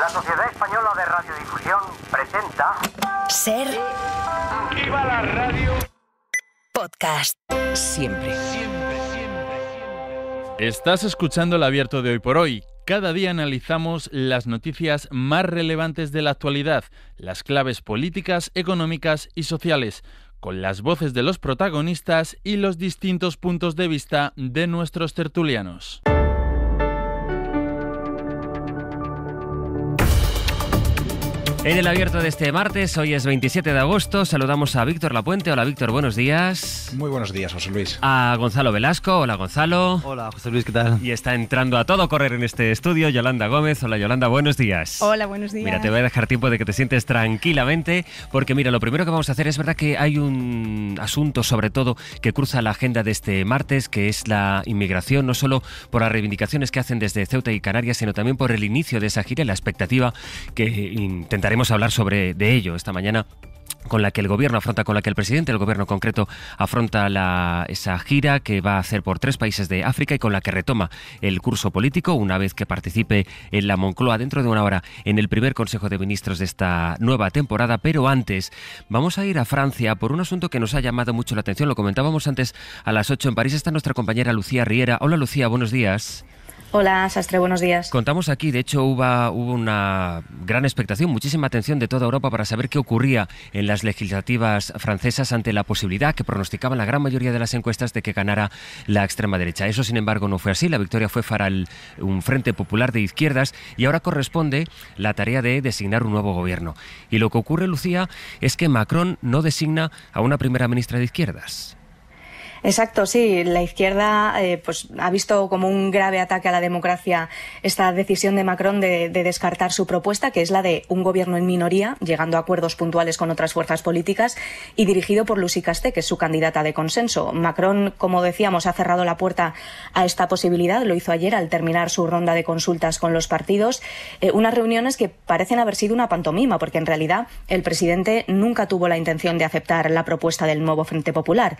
La Sociedad Española de Radiodifusión presenta. Ser. activa la radio! Podcast. Siempre. Siempre, siempre, siempre. Estás escuchando el abierto de hoy por hoy. Cada día analizamos las noticias más relevantes de la actualidad, las claves políticas, económicas y sociales con las voces de los protagonistas y los distintos puntos de vista de nuestros tertulianos. En el abierto de este martes, hoy es 27 de agosto, saludamos a Víctor Lapuente. Hola Víctor, buenos días. Muy buenos días, José Luis. A Gonzalo Velasco, hola Gonzalo. Hola José Luis, ¿qué tal? Y está entrando a todo correr en este estudio Yolanda Gómez. Hola Yolanda, buenos días. Hola, buenos días. Mira, te voy a dejar tiempo de que te sientes tranquilamente, porque mira, lo primero que vamos a hacer es verdad que hay un asunto sobre todo que cruza la agenda de este martes, que es la inmigración, no solo por las reivindicaciones que hacen desde Ceuta y Canarias, sino también por el inicio de esa gira y la expectativa que intentará intentaremos hablar sobre de ello esta mañana con la que el gobierno afronta, con la que el presidente del gobierno concreto afronta la, esa gira que va a hacer por tres países de África y con la que retoma el curso político una vez que participe en la Moncloa dentro de una hora en el primer Consejo de Ministros de esta nueva temporada. Pero antes vamos a ir a Francia por un asunto que nos ha llamado mucho la atención. Lo comentábamos antes a las 8 en París. Está nuestra compañera Lucía Riera. Hola Lucía, buenos días. Hola, Sastre, buenos días. Contamos aquí, de hecho, hubo, hubo una gran expectación, muchísima atención de toda Europa para saber qué ocurría en las legislativas francesas ante la posibilidad que pronosticaban la gran mayoría de las encuestas de que ganara la extrema derecha. Eso, sin embargo, no fue así. La victoria fue para un Frente Popular de Izquierdas y ahora corresponde la tarea de designar un nuevo gobierno. Y lo que ocurre, Lucía, es que Macron no designa a una primera ministra de Izquierdas. Exacto, sí. La izquierda eh, pues, ha visto como un grave ataque a la democracia esta decisión de Macron de, descartar su propuesta, que es la de un gobierno en minoría, llegando a acuerdos puntuales con otras fuerzas políticas y dirigido por Lucy Caste, que es su candidata de consenso. Macron, como decíamos, ha cerrado la puerta a esta posibilidad. Lo hizo ayer al terminar su ronda de consultas con los partidos. Eh, unas reuniones que parecen haber sido una pantomima, porque en realidad el presidente nunca tuvo la intención de aceptar la propuesta del nuevo Frente Popular.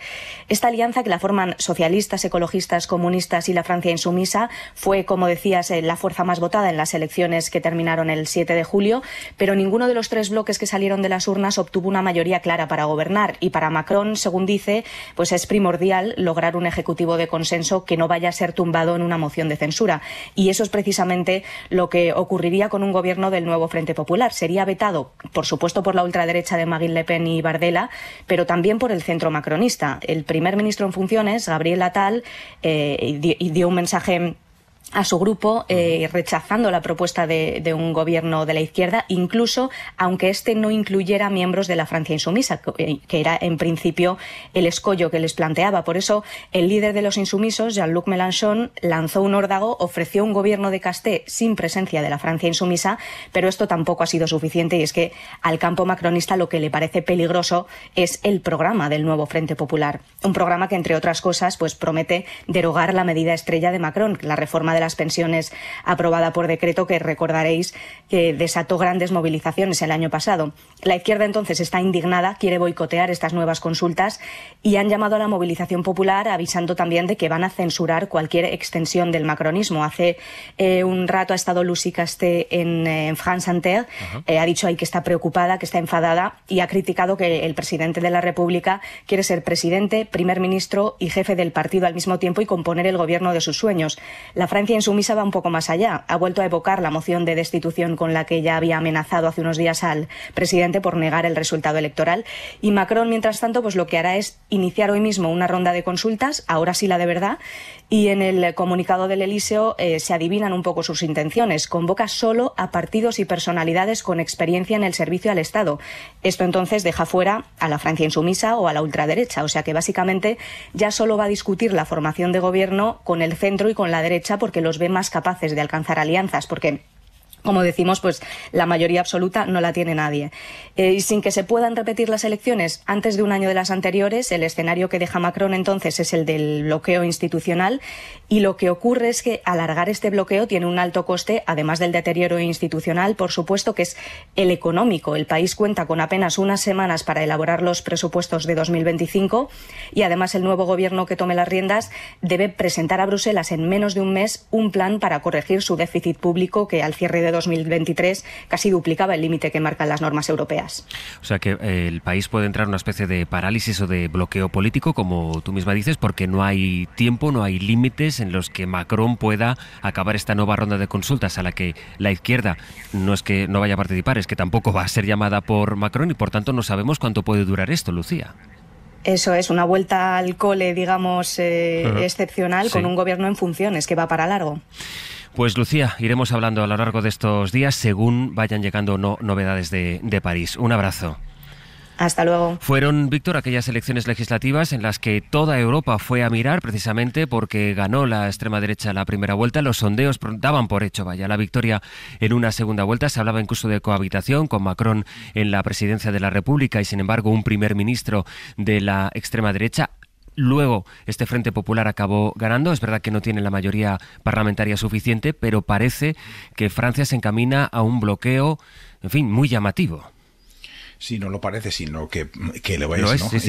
Esta alianza que la forman socialistas, ecologistas, comunistas y la Francia insumisa fue, como decías, eh, la fuerza más votada en las elecciones que terminaron el 7 de julio, pero ninguno de los tres bloques que salieron de las urnas obtuvo una mayoría clara para gobernar y para Macron, según dice, pues es primordial lograr un ejecutivo de consenso que no vaya a ser tumbado en una moción de censura. Y eso es precisamente lo que ocurriría con un gobierno del nuevo Frente Popular. Sería vetado, por supuesto, por la ultraderecha de Marine Le Pen y Bardella, pero también por el centro macronista. El primer ministro en funciones, Gabriel tal eh, y dio un mensaje a su grupo eh, rechazando la propuesta de, un gobierno de la izquierda, incluso aunque este no incluyera miembros de la Francia insumisa, eh, que era en principio el escollo que les planteaba. Por eso el líder de los insumisos, Jean-Luc Mélenchon, lanzó un órdago, ofreció un gobierno de Casté sin presencia de la Francia insumisa, pero esto tampoco ha sido suficiente y es que al campo macronista lo que le parece peligroso es el programa del nuevo Frente Popular. Un programa que, entre otras cosas, pues promete derogar la medida estrella de Macron, la reforma de las pensiones aprobada por decreto que recordaréis que desató grandes movilizaciones el año pasado. La izquierda entonces está indignada, quiere boicotear estas nuevas consultas y han llamado a la movilización popular avisando también de que van a censurar cualquier extensión del macronismo. Hace eh, un rato ha estado Lucy Casté en, eh, en France Inter, eh, ha dicho ahí que está preocupada, que está enfadada y ha criticado que el presidente de la República quiere ser presidente, primer ministro y jefe del partido al mismo tiempo y componer el gobierno de sus sueños. La Francia en va un poco más allá. Ha vuelto a evocar la moción de destitución con la que ya había amenazado hace unos días al presidente por negar el resultado electoral. Y Macron, mientras tanto, pues lo que hará es iniciar hoy mismo una ronda de consultas, ahora sí la de verdad, y en el comunicado del Eliseo eh, se adivinan un poco sus intenciones. Convoca solo a partidos y personalidades con experiencia en el servicio al Estado. Esto entonces deja fuera a la Francia insumisa o a la ultraderecha. O sea que básicamente ya solo va a discutir la formación de gobierno con el centro y con la derecha porque los ve más capaces de alcanzar alianzas, porque como decimos, pues la mayoría absoluta no la tiene nadie. Eh, y sin que se puedan repetir las elecciones antes de un año de las anteriores, el escenario que deja Macron entonces es el del bloqueo institucional y lo que ocurre es que alargar este bloqueo tiene un alto coste, además del deterioro institucional, por supuesto que es el económico. El país cuenta con apenas unas semanas para elaborar los presupuestos de 2025 y además el nuevo gobierno que tome las riendas debe presentar a Bruselas en menos de un mes un plan para corregir su déficit público que al cierre de 2023 casi duplicaba el límite que marcan las normas europeas. O sea que eh, el país puede entrar en una especie de parálisis o de bloqueo político, como tú misma dices, porque no hay tiempo, no hay límites en los que Macron pueda acabar esta nueva ronda de consultas a la que la izquierda no es que no vaya a participar, es que tampoco va a ser llamada por Macron y por tanto no sabemos cuánto puede durar esto, Lucía. Eso es, una vuelta al cole, digamos, eh, excepcional con un gobierno en funciones que va para largo. Pues Lucía, iremos hablando a lo largo de estos días según vayan llegando novedades de, de París. Un abrazo. Hasta luego. Fueron, Víctor, aquellas elecciones legislativas en las que toda Europa fue a mirar precisamente porque ganó la extrema derecha la primera vuelta. Los sondeos daban por hecho, vaya, la victoria en una segunda vuelta. Se hablaba incluso de cohabitación con Macron en la presidencia de la República y, sin embargo, un primer ministro de la extrema derecha Luego, este Frente Popular acabó ganando. Es verdad que no tiene la mayoría parlamentaria suficiente, pero parece que Francia se encamina a un bloqueo, en fin, muy llamativo. Sí, no lo parece, sino que, que lo es. ¿no?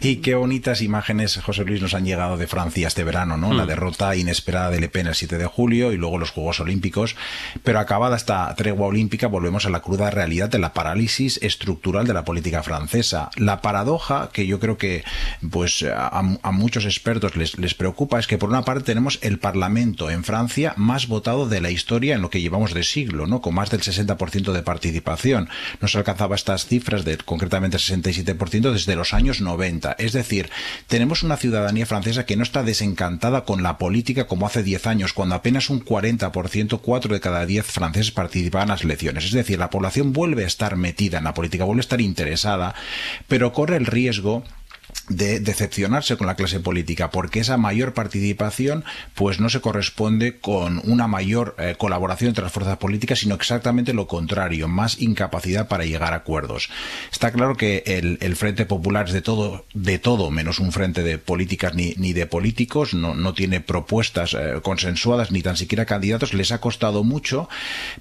Y, qué bonitas imágenes, José Luis, nos han llegado de Francia este verano, ¿no? La mm. derrota inesperada de Le Pen el 7 de julio y luego los Juegos Olímpicos. Pero acabada esta tregua olímpica, volvemos a la cruda realidad de la parálisis estructural de la política francesa. La paradoja que yo creo que pues a, muchos expertos les, les preocupa es que por una parte tenemos el Parlamento en Francia más votado de la historia en lo que llevamos de siglo, ¿no? Con más del 60% de participación. Nos se alcanzaba estas cifras de concretamente 67%, desde los años 90. Es decir, tenemos una ciudadanía francesa que no está desencantada con la política como hace 10 años, cuando apenas un 40%, 4 de cada 10 franceses participaban en las elecciones. Es decir, la población vuelve a estar metida en la política, vuelve a estar interesada, pero corre el riesgo de decepcionarse con la clase política, porque esa mayor participación pues no se corresponde con una mayor eh, colaboración entre las fuerzas políticas, sino exactamente lo contrario, más incapacidad para llegar a acuerdos. Está claro que el, Frente Popular es de todo, de todo, menos un frente de políticas ni, ni de políticos, no, no tiene propuestas eh, consensuadas ni tan siquiera candidatos, les ha costado mucho,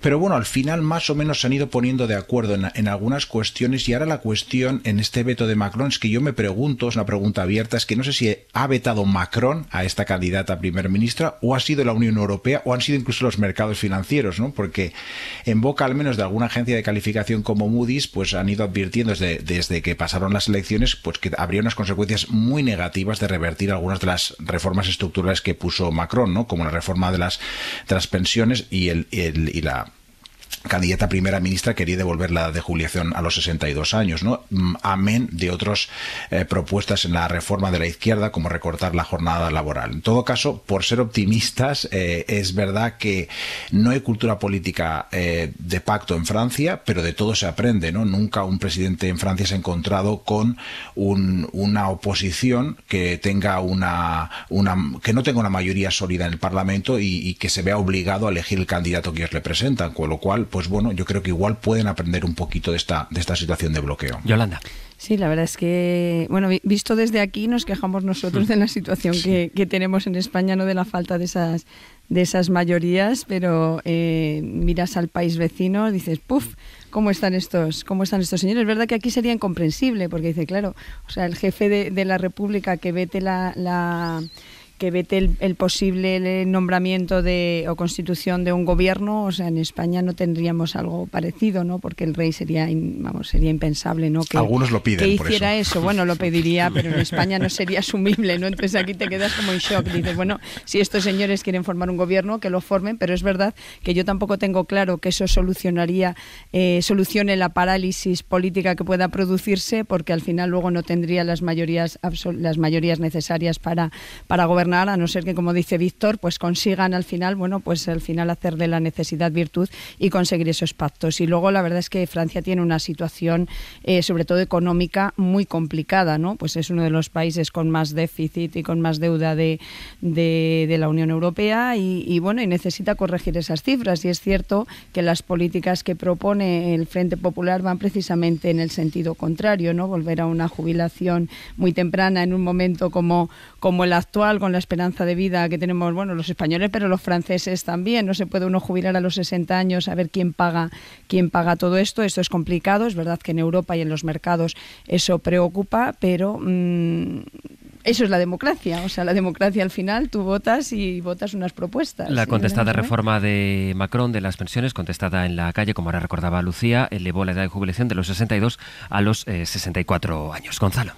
pero bueno, al final más o menos se han ido poniendo de acuerdo en, en algunas cuestiones y ahora la cuestión en este veto de Macron es que yo me pregunto una pregunta abierta, es que no sé si ha vetado Macron a esta candidata a primer ministra o ha sido la Unión Europea o han sido incluso los mercados financieros, ¿no? Porque en boca al menos de alguna agencia de calificación como Moody's, pues han ido advirtiendo desde, que pasaron las elecciones, pues que habría unas consecuencias muy negativas de revertir algunas de las reformas estructurales que puso Macron, ¿no? Como la reforma de las, de pensiones y, y la candidata primera ministra quería devolver la de jubilación a los 62 años, ¿no? Mm, amén de otras eh, propuestas en la reforma de la izquierda, como recortar la jornada laboral. En todo caso, por ser optimistas, eh, es verdad que no hay cultura política eh, de pacto en Francia, pero de todo se aprende, ¿no? Nunca un presidente en Francia se ha encontrado con una oposición que tenga una, una, que no tenga una mayoría sólida en el Parlamento y, y que se vea obligado a elegir el candidato que ellos le presentan, con lo cual pues bueno, yo creo que igual pueden aprender un poquito de esta, de esta situación de bloqueo. Yolanda. Sí, la verdad es que, bueno, visto desde aquí nos quejamos nosotros de la situación que, que, tenemos en España, no de la falta de esas, de esas mayorías, pero eh, miras al país vecino, dices, puff, ¿cómo están estos, cómo están estos señores? Es verdad que aquí sería incomprensible, porque dice, claro, o sea, el jefe de, la República que vete la que vete el, posible nombramiento de, o constitución de un gobierno, o sea, en España no tendríamos algo parecido, ¿no? Porque el rey sería, vamos, sería impensable, ¿no? Que, Algunos lo piden. Que hiciera eso. bueno, lo pediría, pero en España no sería asumible, ¿no? Entonces aquí te quedas como en shock, dices, bueno, si estos señores quieren formar un gobierno, que lo formen, pero es verdad que yo tampoco tengo claro que eso solucionaría, eh, solucione la parálisis política que pueda producirse, porque al final luego no tendría las mayorías, las mayorías necesarias para, para gobernar a no ser que, como dice Víctor, pues consigan al final, bueno, pues al final hacer de la necesidad virtud y conseguir esos pactos. Y luego la verdad es que Francia tiene una situación, eh, sobre todo económica, muy complicada, ¿no? Pues es uno de los países con más déficit y con más deuda de, la Unión Europea y, bueno, y necesita corregir esas cifras. Y es cierto que las políticas que propone el Frente Popular van precisamente en el sentido contrario, ¿no? Volver a una jubilación muy temprana en un momento como, como el actual, con la esperanza de vida que tenemos, bueno, los españoles, pero los franceses también. No se puede uno jubilar a los 60 años a ver quién paga, quién paga todo esto. Esto es complicado. Es verdad que en Europa y en los mercados eso preocupa, pero mm, eso es la democracia. O sea, la democracia al final tú votas y votas unas propuestas. La contestada ¿eh? reforma de Macron de las pensiones, contestada en la calle, como ahora recordaba Lucía, elevó la edad de jubilación de los 62 a los 64 eh, años. Gonzalo.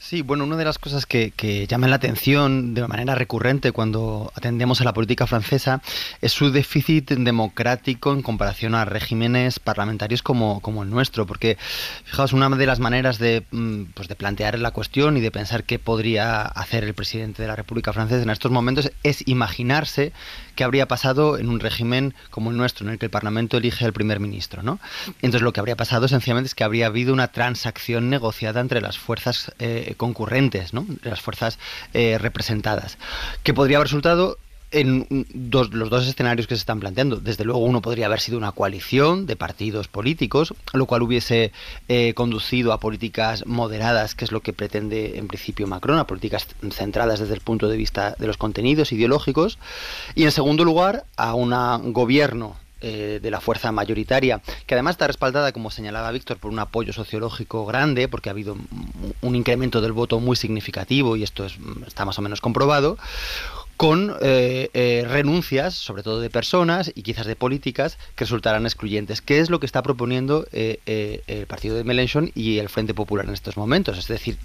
Sí, bueno, una de las cosas que, que la atención de manera recurrente cuando atendemos a la política francesa es su déficit democrático en comparación a regímenes parlamentarios como, como el nuestro, porque fijaos, una de las maneras de, mm, pues, de plantear la cuestión y de pensar qué podría hacer el presidente de la República Francesa en estos momentos es imaginarse qué habría pasado en un régimen como el nuestro, en el que el Parlamento elige al primer ministro. ¿no? Entonces lo que habría pasado sencillamente es que habría habido una transacción negociada entre las fuerzas eh, concurrentes, ¿no? las fuerzas eh, representadas, que podría haber resultado en los dos escenarios que se están planteando. Desde luego uno podría haber sido una coalición de partidos políticos, lo cual hubiese eh, conducido a políticas moderadas, que es lo que pretende en principio Macron, a políticas centradas desde el punto de vista de los contenidos ideológicos. Y en segundo lugar, a un gobierno eh, de la fuerza mayoritaria, que además está respaldada, como señalaba Víctor, por un apoyo sociológico grande, porque ha habido un incremento del voto muy significativo y esto está más o menos comprobado, con eh, eh, renuncias, sobre todo de personas y quizás de políticas, que resultarán excluyentes. ¿Qué es lo que está proponiendo eh, el partido de Melenchon y el Frente Popular en estos momentos? Es decir,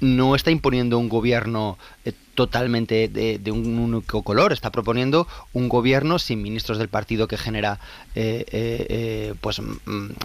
no está imponiendo un gobierno totalmente de, un único color. Está proponiendo un gobierno sin ministros del partido que genera eh, eh, eh, pues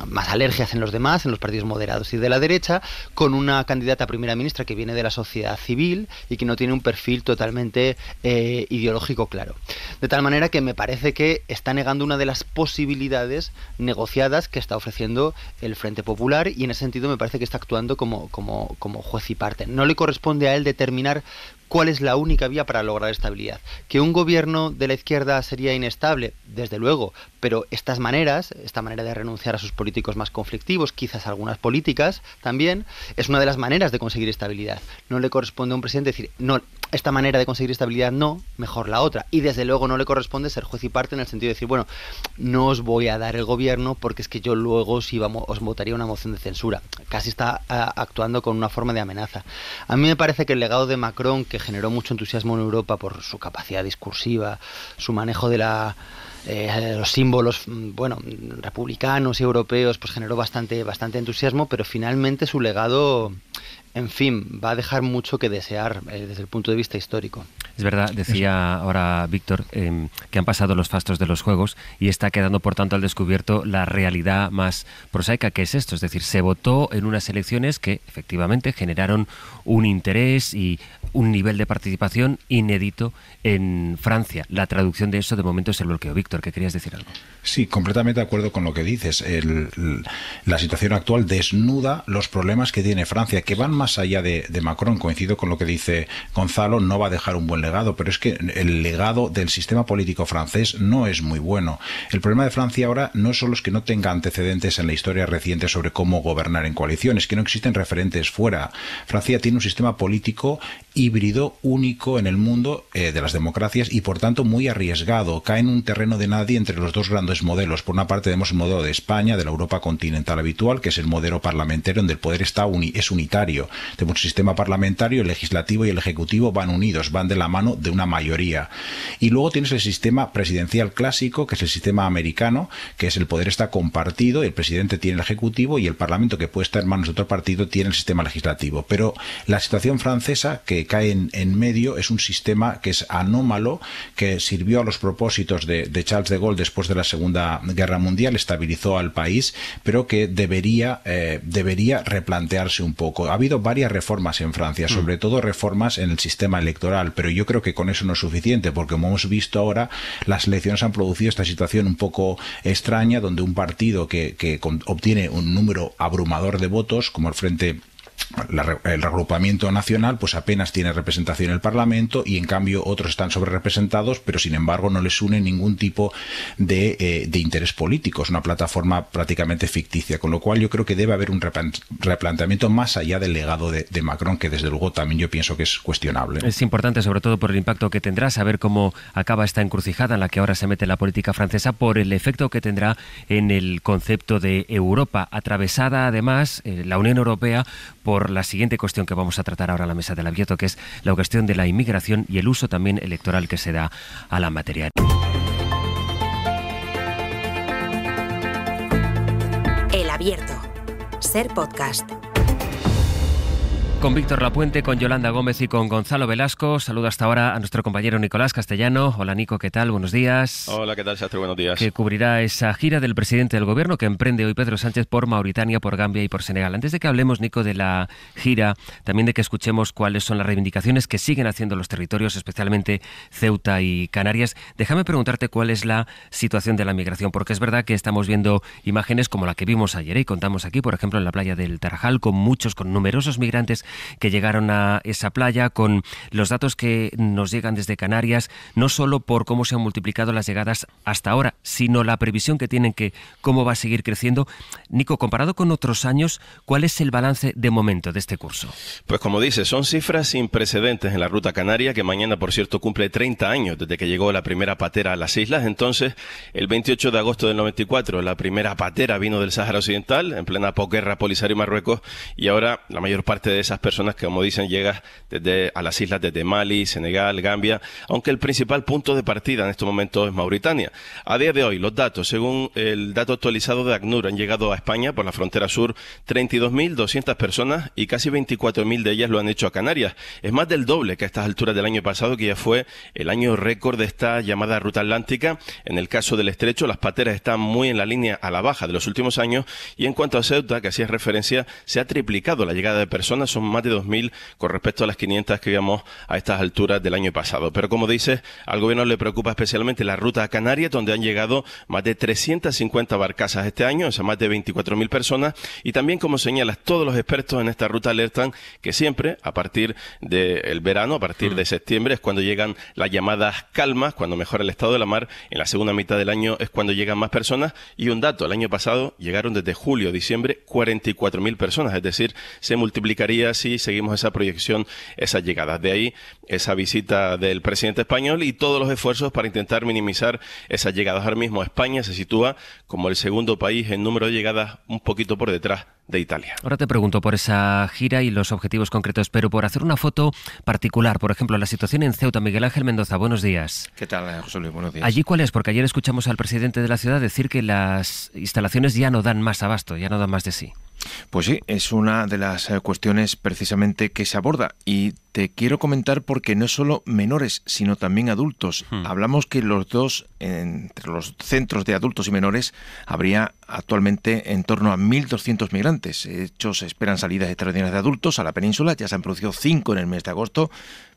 más alergias en los demás, en los partidos moderados y de la derecha, con una candidata a primera ministra que viene de la sociedad civil y que no tiene un perfil totalmente ideológico claro. De tal manera que me parece que está negando una de las posibilidades negociadas que está ofreciendo el Frente Popular y en ese sentido me parece que está actuando como, como, como juez y parte. No le corresponde a él determinar cuál es la única vía para lograr estabilidad. Que un gobierno de la izquierda sería inestable, desde luego, pero estas maneras, esta manera de renunciar a sus políticos más conflictivos, quizás algunas políticas también, es una de las maneras de conseguir estabilidad. No le corresponde a un presidente decir, no, esta manera de conseguir estabilidad no, mejor la otra. Y desde luego no le corresponde ser juez y parte en el sentido de decir, bueno, no os voy a dar el gobierno porque es que yo luego si vamos, os votaría una moción de censura. Casi está actuando con una forma de amenaza. A mí me parece que el legado de Macron, que generó mucho entusiasmo en Europa por su capacidad discursiva, su manejo de la eh, los símbolos mm, bueno republicanos y europeos pues generó bastante bastante entusiasmo pero finalmente su legado en fin, va a dejar mucho que desear eh, desde el punto de vista histórico. Es verdad, decía ahora Víctor, em, que han pasado los fastos de los Juegos y está quedando, por tanto, al descubierto la realidad más prosaica que es esto. Es decir, se votó en unas elecciones que efectivamente generaron un interés y un nivel de participación inédito en Francia. La traducción de eso de momento es el bloqueo. Víctor, ¿qué querías decir algo. Sí, completamente de acuerdo con lo que dices. la situación actual desnuda los problemas que tiene Francia, que van más allá de, Macron. Coincido con lo que dice Gonzalo, no va a dejar un buen legado, pero es que el legado del sistema político francés no es muy bueno. El problema de Francia ahora no son los que no tenga antecedentes en la historia reciente sobre cómo gobernar en coaliciones, que no existen referentes fuera. Francia tiene un sistema político híbrido único en el mundo eh, de las democracias y por tanto muy arriesgado. Cae en un terreno de nadie entre los dos grandes modelos. Por una parte tenemos el modelo de España, de la Europa continental habitual, que es el modelo parlamentario donde el poder está es unitario. Tenemos un sistema parlamentario, el legislativo y el ejecutivo van unidos, van de la mano de una mayoría. Y luego tienes el sistema presidencial clásico, que es el sistema americano, que es el poder está compartido, el presidente tiene el ejecutivo y el parlamento que puede estar en manos de otro partido tiene el sistema legislativo. Pero la situación francesa que cae en, medio es un sistema que es anómalo, que sirvió a los propósitos de, Charles de Gaulle después de la Segunda Guerra Mundial, estabilizó al país, pero que debería, eh, debería replantearse un poco. Ha habido varias reformas en Francia, mm. sobre todo reformas en el sistema electoral, pero yo creo que con eso no es suficiente, porque como hemos visto ahora, las elecciones han producido esta situación un poco extraña, donde un partido que, que obtiene un número abrumador de votos, como el Frente la, el reagrupamiento nacional pues apenas tiene representación en el Parlamento y en cambio otros están sobrerepresentados pero sin embargo no les une ningún tipo de, eh, de, interés político es una plataforma prácticamente ficticia con lo cual yo creo que debe haber un replanteamiento más allá del legado de, Macron que desde luego también yo pienso que es cuestionable es importante sobre todo por el impacto que tendrá saber cómo acaba esta encrucijada en la que ahora se mete la política francesa por el efecto que tendrá en el concepto de Europa atravesada además eh, la Unión Europea por la siguiente cuestión que vamos a tratar ahora en la mesa del abierto, que es la cuestión de la inmigración y el uso también electoral que se da a la materia. El abierto. Ser podcast. Con Víctor Lapuente, con Yolanda Gómez y con Gonzalo Velasco. Saludo hasta ahora a nuestro compañero Nicolás Castellano. Hola Nico, ¿qué tal? Buenos días. Hola, ¿qué tal, Sastre? Buenos días. Que cubrirá esa gira del presidente del gobierno que emprende hoy Pedro Sánchez por Mauritania, por Gambia y por Senegal. Antes de que hablemos, Nico, de la gira, también de que escuchemos cuáles son las reivindicaciones que siguen haciendo los territorios, especialmente Ceuta y Canarias, déjame preguntarte cuál es la situación de la migración, porque es verdad que estamos viendo imágenes como la que vimos ayer ¿eh? y contamos aquí, por ejemplo, en la playa del Tarajal, con muchos, con numerosos migrantes que llegaron a esa playa, con los datos que nos llegan desde Canarias, no solo por cómo se han multiplicado las llegadas hasta ahora, sino la previsión que tienen que cómo va a seguir creciendo. Nico, comparado con otros años, ¿cuál es el balance de momento de este curso? Pues como dice son cifras sin precedentes en la ruta canaria, que mañana, por cierto, cumple 30 años desde que llegó la primera patera a las islas. Entonces, el 28 de agosto del 94, la primera patera vino del Sáhara Occidental, en plena posguerra Polisario Marruecos, y ahora la mayor parte de esas personas que, como dicen, llegan desde, a las islas desde Mali, Senegal, Gambia, aunque el principal punto de partida en este momento es Mauritania. A día de hoy, los datos, según el dato actualizado de ACNUR, han llegado a España por la frontera sur 32.200 personas y casi 24.000 de ellas lo han hecho a Canarias. Es más del doble que a estas alturas del año pasado, que ya fue el año récord de esta llamada ruta atlántica. En el caso del estrecho, las pateras están muy en la línea a la baja de los últimos años y en cuanto a Ceuta, que hacía referencia, se ha triplicado la llegada de personas, son más de 2.000 con respecto a las 500 que vimos a estas alturas del año pasado. Pero como dices, al gobierno le preocupa especialmente la ruta a Canarias, donde han llegado más de 350 barcazas este año, o sea, más de 24.000 personas. Y también, como señalas, todos los expertos en esta ruta alertan que siempre, a partir del verano, a partir de mm. septiembre, es cuando llegan las llamadas calmas, cuando mejora el estado de la mar. En la segunda mitad del año es cuando llegan más personas. Y un dato, el año pasado llegaron desde julio a diciembre 44.000 personas, es decir, se multiplicaría Sí, seguimos esa proyección, esas llegadas. De ahí esa visita del presidente español y todos los esfuerzos para intentar minimizar esas llegadas. Ahora mismo España se sitúa como el segundo país en número de llegadas un poquito por detrás de Italia. Ahora te pregunto por esa gira y los objetivos concretos, pero por hacer una foto particular, por ejemplo, la situación en Ceuta. Miguel Ángel Mendoza, buenos días. ¿Qué tal, eh, José Luis? Buenos días. ¿Allí cuál es? Porque ayer escuchamos al presidente de la ciudad decir que las instalaciones ya no dan más abasto, ya no dan más de sí. Pues sí, es una de las eh, cuestiones precisamente que se aborda y te quiero comentar porque no solo menores, sino también adultos. Hmm. Hablamos que los dos, entre los centros de adultos y menores, habría actualmente en torno a 1.200 migrantes. Hechos esperan salidas extraordinarias de adultos a la península, ya se han producido cinco en el mes de agosto,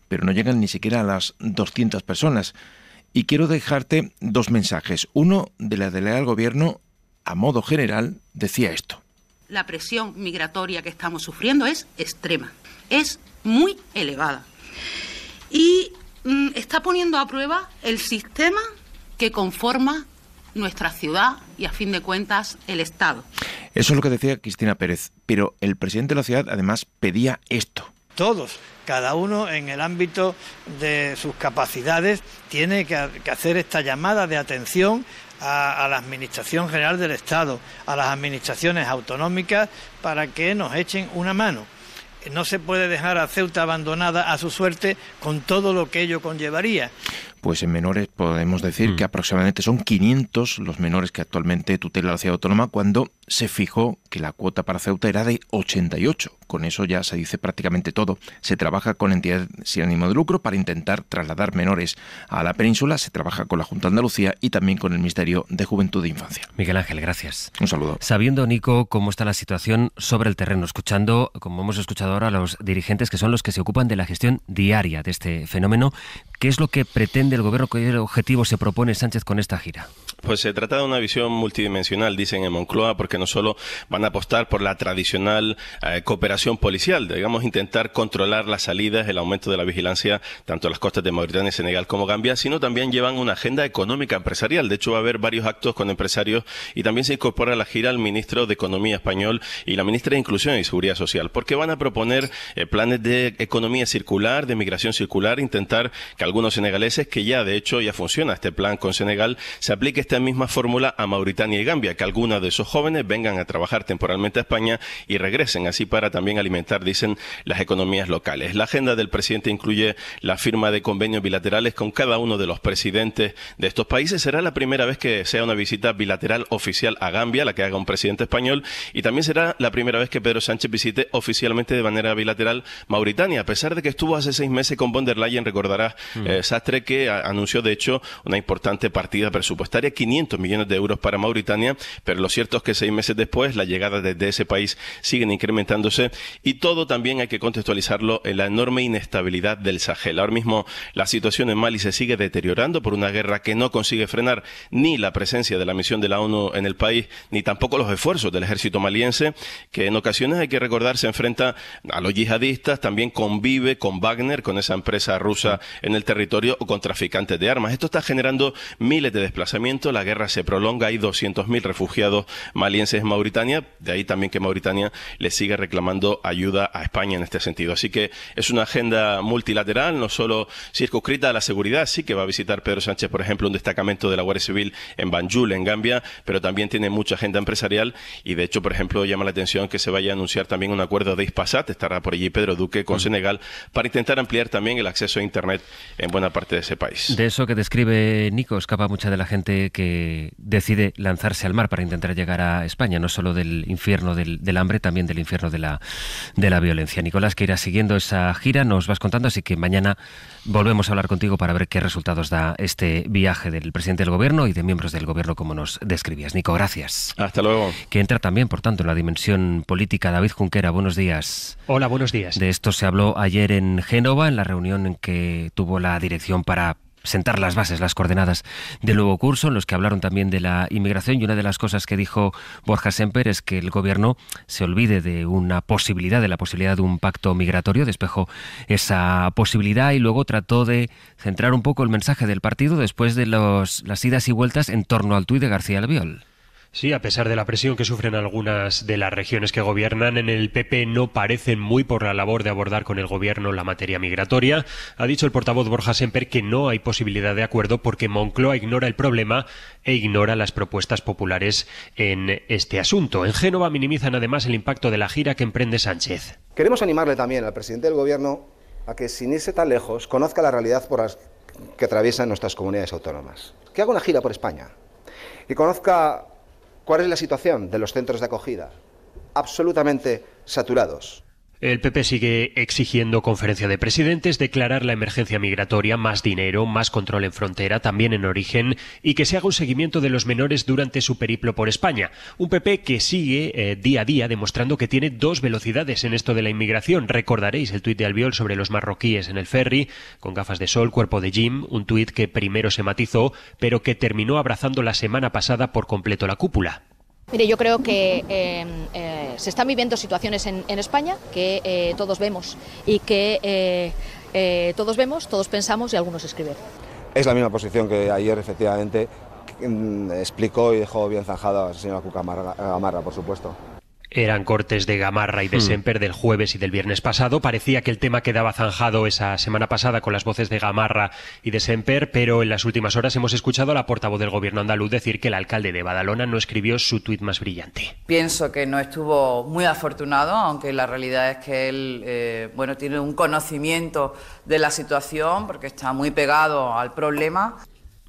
pero no llegan ni siquiera a las 200 personas. Y quiero dejarte dos mensajes. Uno de la delegada del gobierno, a modo general, decía esto la presión migratoria que estamos sufriendo es extrema, es muy elevada. Y mm, está poniendo a prueba el sistema que conforma nuestra ciudad y, a fin de cuentas, el Estado. Eso es lo que decía Cristina Pérez, pero el presidente de la ciudad además pedía esto. Todos, cada uno en el ámbito de sus capacidades, tiene que hacer esta llamada de atención a, la Administración General del Estado, a las administraciones autonómicas, para que nos echen una mano. No se puede dejar a Ceuta abandonada a su suerte con todo lo que ello conllevaría pues en menores podemos decir que mm. aproximadamente son 500 los menores que actualmente tutela la ciudad autónoma cuando se fijó que la cuota para Ceuta era de 88. Con eso ya se dice prácticamente todo. Se trabaja con entidades sin ánimo de lucro para intentar trasladar menores a la península, se trabaja con la Junta de Andalucía y también con el Ministerio de Juventud e Infancia. Miguel Ángel, gracias. Un saludo. Sabiendo, Nico, cómo está la situación sobre el terreno, escuchando, como hemos escuchado ahora, a los dirigentes que son los que se ocupan de la gestión diaria de este fenómeno, ¿Qué es lo que pretende el gobierno? ¿Qué objetivo se propone Sánchez con esta gira? Pues se trata de una visión multidimensional, dicen en Moncloa, porque no solo van a apostar por la tradicional eh, cooperación policial, digamos, intentar controlar las salidas, el aumento de la vigilancia, tanto en las costas de Mauritania, y Senegal como Gambia, sino también llevan una agenda económica empresarial. De hecho, va a haber varios actos con empresarios y también se incorpora a la gira el ministro de Economía español y la ministra de Inclusión y Seguridad Social, porque van a proponer eh, planes de economía circular, de migración circular, intentar que algunos senegaleses, que ya de hecho ya funciona este plan con Senegal, se aplique este esta misma fórmula a Mauritania y Gambia, que algunos de esos jóvenes vengan a trabajar temporalmente a España y regresen, así para también alimentar, dicen, las economías locales. La agenda del presidente incluye la firma de convenios bilaterales con cada uno de los presidentes de estos países. Será la primera vez que sea una visita bilateral oficial a Gambia, la que haga un presidente español, y también será la primera vez que Pedro Sánchez visite oficialmente de manera bilateral Mauritania, a pesar de que estuvo hace seis meses con von der Leyen, recordarás, mm. eh, Sastre, que anunció, de hecho, una importante partida presupuestaria 500 millones de euros para Mauritania, pero lo cierto es que seis meses después las llegadas desde ese país siguen incrementándose y todo también hay que contextualizarlo en la enorme inestabilidad del Sahel. Ahora mismo la situación en Mali se sigue deteriorando por una guerra que no consigue frenar ni la presencia de la misión de la ONU en el país, ni tampoco los esfuerzos del ejército maliense, que en ocasiones hay que recordar se enfrenta a los yihadistas, también convive con Wagner, con esa empresa rusa en el territorio o con traficantes de armas. Esto está generando miles de desplazamientos la guerra se prolonga, hay 200.000 refugiados malienses en Mauritania, de ahí también que Mauritania le sigue reclamando ayuda a España en este sentido. Así que es una agenda multilateral, no solo circunscrita a la seguridad, sí que va a visitar Pedro Sánchez, por ejemplo, un destacamento de la Guardia Civil en Banjul, en Gambia, pero también tiene mucha agenda empresarial y de hecho, por ejemplo, llama la atención que se vaya a anunciar también un acuerdo de Ispasat, estará por allí Pedro Duque con mm. Senegal, para intentar ampliar también el acceso a Internet en buena parte de ese país. De eso que describe Nico, escapa mucha de la gente que decide lanzarse al mar para intentar llegar a España, no solo del infierno del, hambre, también del infierno de la, de la violencia. Nicolás, que irá siguiendo esa gira, nos vas contando, así que mañana volvemos a hablar contigo para ver qué resultados da este viaje del presidente del gobierno y de miembros del gobierno, como nos describías. Nico, gracias. Hasta luego. Que entra también, por tanto, en la dimensión política. David Junquera, buenos días. Hola, buenos días. De esto se habló ayer en Génova, en la reunión en que tuvo la dirección para sentar las bases, las coordenadas del nuevo curso, en los que hablaron también de la inmigración y una de las cosas que dijo Borja Semper es que el gobierno se olvide de una posibilidad, de la posibilidad de un pacto migratorio, despejó esa posibilidad y luego trató de centrar un poco el mensaje del partido después de los, las idas y vueltas en torno al tuit de García Albiol. Sí, a pesar de la presión que sufren algunas de las regiones que gobiernan, en el PP no parecen muy por la labor de abordar con el gobierno la materia migratoria. Ha dicho el portavoz Borja Semper que no hay posibilidad de acuerdo porque Moncloa ignora el problema e ignora las propuestas populares en este asunto. En Génova minimizan además el impacto de la gira que emprende Sánchez. Queremos animarle también al presidente del gobierno a que, sin irse tan lejos, conozca la realidad por que atraviesan nuestras comunidades autónomas. Que haga una gira por España. y conozca ¿Cuál es la situación de los centros de acogida? Absolutamente saturados. El PP sigue exigiendo conferencia de presidentes, declarar la emergencia migratoria, más dinero, más control en frontera, también en origen, y que se haga un seguimiento de los menores durante su periplo por España. Un PP que sigue eh, día a día demostrando que tiene dos velocidades en esto de la inmigración. Recordaréis el tuit de Albiol sobre los marroquíes en el ferry, con gafas de sol, cuerpo de Jim, un tuit que primero se matizó, pero que terminó abrazando la semana pasada por completo la cúpula. Mire, yo creo que em, eh, se están viviendo situaciones en, España que eh, todos vemos y que eh, todos vemos, todos pensamos y algunos escriben. Es la misma posición que ayer, efectivamente, em, explicó y dejó bien zanjada a la señora Cuca Amarra, por supuesto. Eran cortes de Gamarra y de hmm. Semper del jueves y del viernes pasado. Parecía que el tema quedaba zanjado esa semana pasada con las voces de Gamarra y de Semper, pero en las últimas horas hemos escuchado a la portavoz del gobierno andaluz decir que el alcalde de Badalona no escribió su tuit más brillante. Pienso que no estuvo muy afortunado, aunque la realidad es que él eh, bueno, tiene un conocimiento de la situación porque está muy pegado al problema.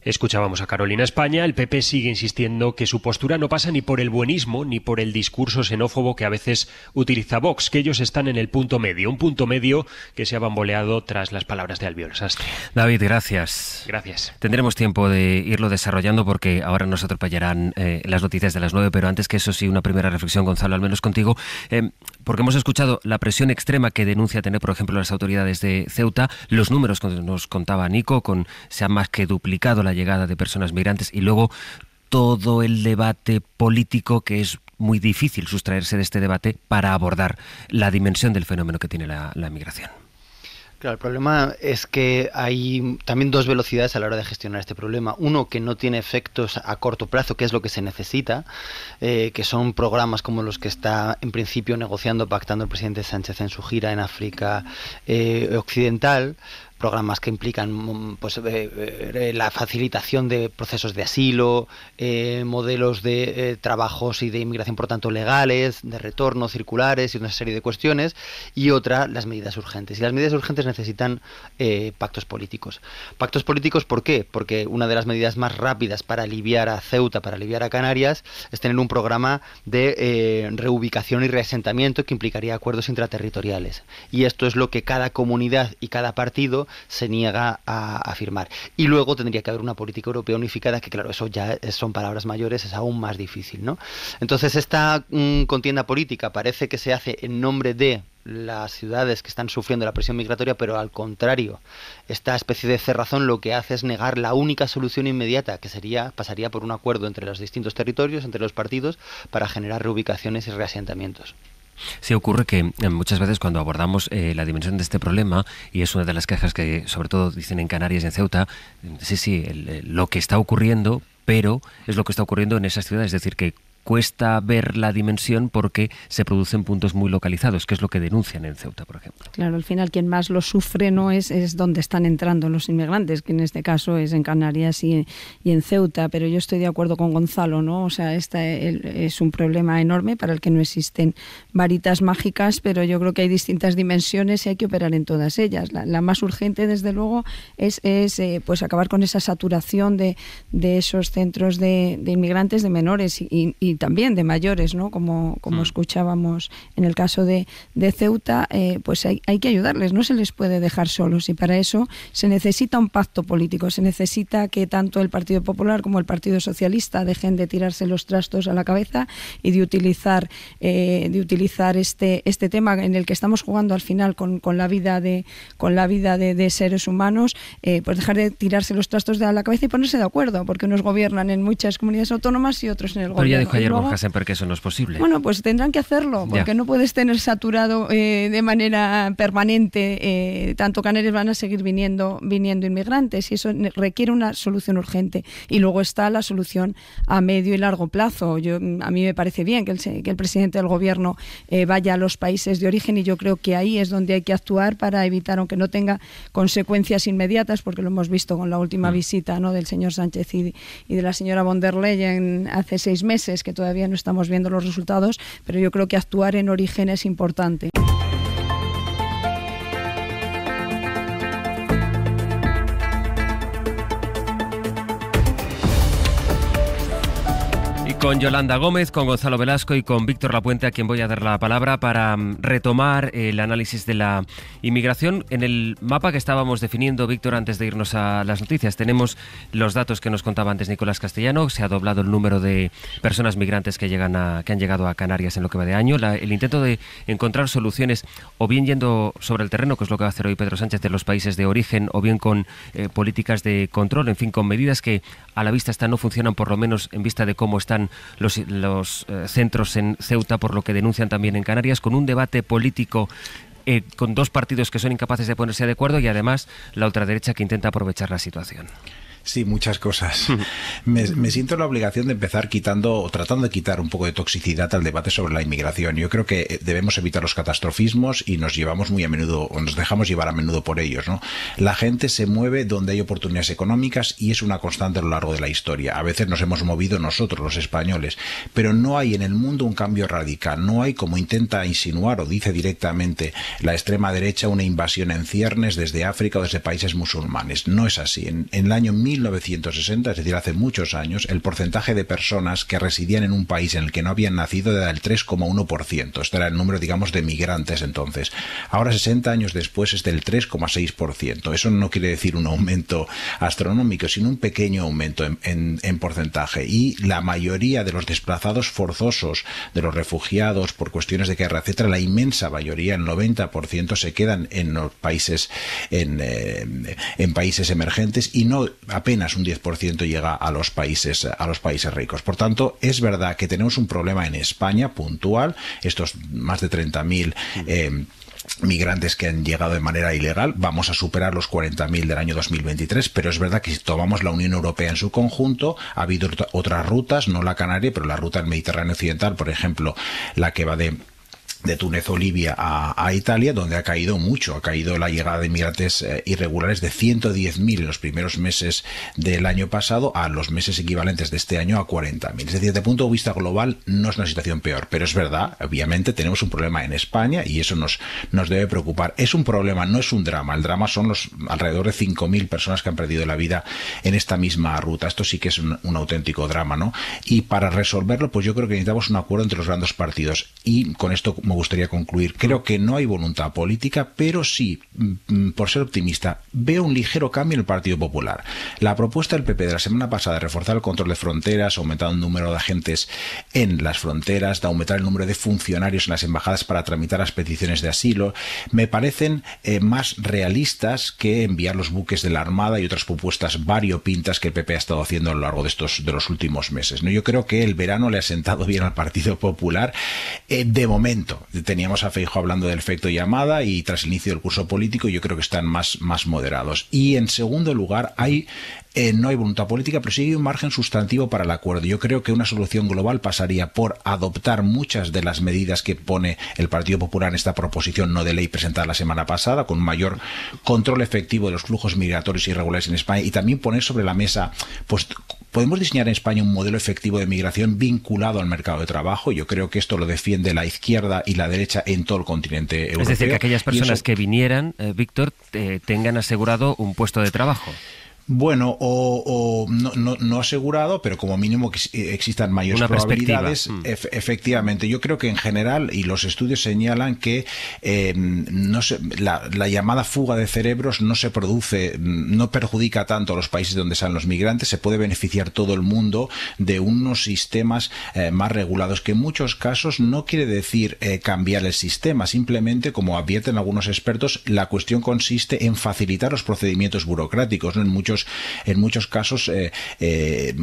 Escuchábamos a Carolina España, el PP sigue insistiendo que su postura no pasa ni por el buenismo ni por el discurso xenófobo que a veces utiliza Vox, que ellos están en el punto medio, un punto medio que se ha bamboleado tras las palabras de Albiol Sastre. David, gracias. Gracias. Tendremos tiempo de irlo desarrollando porque ahora nos atropellarán eh, las noticias de las nueve, pero antes que eso sí, una primera reflexión, Gonzalo, al menos contigo, eh, porque hemos escuchado la presión extrema que denuncia tener, por ejemplo, las autoridades de Ceuta, los números que nos contaba Nico, con se han más que duplicado la llegada de personas migrantes y luego todo el debate político que es muy difícil sustraerse de este debate para abordar la dimensión del fenómeno que tiene la, migración. Claro, el problema es que hay también dos velocidades a la hora de gestionar este problema. Uno que no tiene efectos a corto plazo, que es lo que se necesita, eh, que son programas como los que está en principio negociando, pactando el presidente Sánchez en su gira en África eh, Occidental, programas que implican mm, pues, eh, eh, la facilitación de procesos de asilo, eh, modelos de trabajos y de inmigración, por tanto, legales, de retorno, circulares y una serie de cuestiones, y otra, las medidas urgentes. Y las medidas urgentes necesitan pactos políticos. Pactos políticos, ¿por qué? Porque una de las medidas más rápidas para aliviar a Ceuta, para aliviar a Canarias, es tener un programa de reubicación y reasentamiento que implicaría acuerdos intraterritoriales. Y esto es lo que cada comunidad y cada partido se niega a, firmar. Y luego tendría que haber una política europea unificada, que claro, eso ya son palabras mayores, es aún más difícil, ¿no? Entonces esta mm, contienda política parece que se hace en nombre de las ciudades que están sufriendo la presión migratoria, pero al contrario, esta especie de cerrazón lo que hace es negar la única solución inmediata, que sería pasaría por un acuerdo entre los distintos territorios, entre los partidos, para generar reubicaciones y reasentamientos. Sí, ocurre que eh, muchas veces cuando abordamos eh, la dimensión de este problema, y es una de las quejas que sobre todo dicen en Canarias y en Ceuta, sí, sí, lo que está ocurriendo, pero es lo que está ocurriendo en esas ciudades, es decir, que cuesta ver la dimensión porque se producen puntos muy localizados, que es lo que denuncian en Ceuta, por ejemplo. Claro, al final quien más lo sufre no es, es donde están entrando los inmigrantes, que en este caso es en Canarias y, en Ceuta, pero yo estoy de acuerdo con Gonzalo, ¿no? O sea, este es un problema enorme para el que no existen varitas mágicas, pero yo creo que hay distintas dimensiones y hay que operar en todas ellas. La, más urgente, desde luego, es, eh, pues acabar con esa saturación de, esos centros de, inmigrantes, de menores y también de mayores, ¿no? Como, como hmm. escuchábamos en el caso de, de Ceuta, eh, pues hay, hay, que ayudarles, no se les puede dejar solos y para eso se necesita un pacto político, se necesita que tanto el Partido Popular como el Partido Socialista dejen de tirarse los trastos a la cabeza y de utilizar, eh, de utilizar este, este tema en el que estamos jugando al final con, con la vida de, con la vida de, seres humanos, eh, pues dejar de tirarse los trastos de la cabeza y ponerse de acuerdo, porque unos gobiernan en muchas comunidades autónomas y otros en el gobierno taller Borja eso no es posible. Bueno, pues tendrán que hacerlo, porque no puedes tener saturado eh, de manera permanente. Eh, tanto Canarias van a seguir viniendo, viniendo inmigrantes y eso requiere una solución urgente. Y luego está la solución a medio y largo plazo. Yo, mm, a mí me parece bien que el, presidente del gobierno eh, vaya a los países de origen y yo creo que ahí es donde hay que actuar para evitar, aunque no tenga consecuencias inmediatas, porque lo hemos visto con la última mm. visita ¿no? del señor Sánchez y, y de la señora von der Leyen hace seis meses, que todavía no estamos viendo los resultados, pero yo creo que actuar en origen es importante. con Yolanda Gómez, con Gonzalo Velasco y con Víctor Lapuente, a quien voy a dar la palabra para mm, retomar el análisis de la inmigración. En el mapa que estábamos definiendo, Víctor, antes de irnos a las noticias, tenemos los datos que nos contaba antes Nicolás Castellano. Se ha doblado el número de personas migrantes que, llegan a, que han llegado a Canarias en lo que va de año. el intento de encontrar soluciones, o bien yendo sobre el terreno, que es lo que va a hacer hoy Pedro Sánchez de los países de origen, o bien con eh, políticas de control, en fin, con medidas que a la vista están no funcionan, por lo menos en vista de cómo están los, eh, centros en Ceuta, por lo que denuncian también en Canarias, con un debate político eh, con dos partidos que son incapaces de ponerse de acuerdo y además la ultraderecha que intenta aprovechar la situación. Sí, muchas cosas. Mm. Me, siento la obligación de empezar quitando o tratando de quitar un poco de toxicidad al debate sobre la inmigración. Yo creo que eh, debemos evitar los catastrofismos y nos llevamos muy a menudo, o nos dejamos llevar a menudo por ellos. ¿no? La gente se mueve donde hay oportunidades económicas y es una constante a lo largo de la historia. A veces nos hemos movido nosotros, los españoles, pero no hay en el mundo un cambio radical. No hay, como intenta insinuar o dice directamente la extrema derecha, una invasión en ciernes desde África o desde países musulmanes. No es así. En, el año 1960, es decir, hace muchos años, el porcentaje de personas que residían en un país en el que no habían nacido era del 3,1%. Este era el número, digamos, de migrantes entonces. Ahora, 60 años después, es del 3,6%. Eso no quiere decir un aumento astronómico, sino un pequeño aumento en, porcentaje. Y la mayoría de los desplazados forzosos, de los refugiados por cuestiones de guerra, etcétera, la inmensa mayoría, el 90%, se quedan en los países, en eh, países emergentes y no apenas un 10% llega a los países a los países ricos. Por tanto, es verdad que tenemos un problema en España puntual, estos más de 30.000 eh, migrantes que han llegado de manera ilegal. Vamos a superar los 40.000 del año 2023, pero es verdad que si tomamos la Unión Europea en su conjunto, ha habido otras rutas, no la Canaria, pero la ruta del Mediterráneo Occidental, por ejemplo, la que va de de Túnez o a, Italia, donde ha caído mucho. Ha caído la llegada de inmigrantes eh, irregulares de 110.000 en los primeros meses del año pasado a los meses equivalentes de este año a 40.000. Es decir, el punto de vista global no es una situación peor, pero es verdad, obviamente tenemos un problema en España y eso nos, nos debe preocupar. Es un problema, no es un drama. El drama son los alrededor de 5.000 personas que han perdido la vida en esta misma ruta. Esto sí que es un auténtico drama, ¿no? Y para resolverlo, pues yo creo que necesitamos un acuerdo entre los grandes partidos. Y con esto me gustaría concluir. Creo que no hay voluntad política, pero sí, mm, por ser optimista, veo un ligero cambio en el Partido Popular. La propuesta del PP de la semana pasada de reforzar el control de fronteras, aumentar el número de agentes en las fronteras, de aumentar el número de funcionarios en las embajadas para tramitar las peticiones de asilo, me parecen eh, más realistas que enviar los buques de la Armada y otras propuestas variopintas que el PP ha estado haciendo a lo largo de estos de los últimos meses. Yo creo que el verano le ha sentado bien al Partido Popular eh, de momento teníamos a Feijo hablando del efecto llamada y tras el inicio del curso político yo creo que están más, más moderados. Y en segundo lugar hay eh, no hay voluntad política, pero sí hay un margen sustantivo para el acuerdo. Yo creo que una solución global pasaría por adoptar muchas de las medidas que pone el Partido Popular en esta proposición no de ley presentada la semana pasada, con mayor control efectivo de los flujos migratorios e irregulares en España, y también poner sobre la mesa, pues, podemos diseñar en España un modelo efectivo de migración vinculado al mercado de trabajo. Yo creo que esto lo defiende la izquierda y la derecha en todo el continente europeo. Es decir, que aquellas personas que vinieran, eh, Víctor, eh, tengan asegurado un puesto de trabajo. Bueno, o, no, asegurado, pero como mínimo que eh, existan mayores Una probabilidades. Mm. efectivamente, yo creo que en general, y los estudios señalan que eh, la, llamada fuga de cerebros no se produce, mm, no perjudica tanto a los países donde están los migrantes, se puede beneficiar todo el mundo de unos sistemas eh, más regulados, que en muchos casos no quiere decir cambiar el sistema, simplemente, como advierten algunos expertos, la cuestión consiste en facilitar los procedimientos burocráticos, en muchos en muchos casos eh, eh,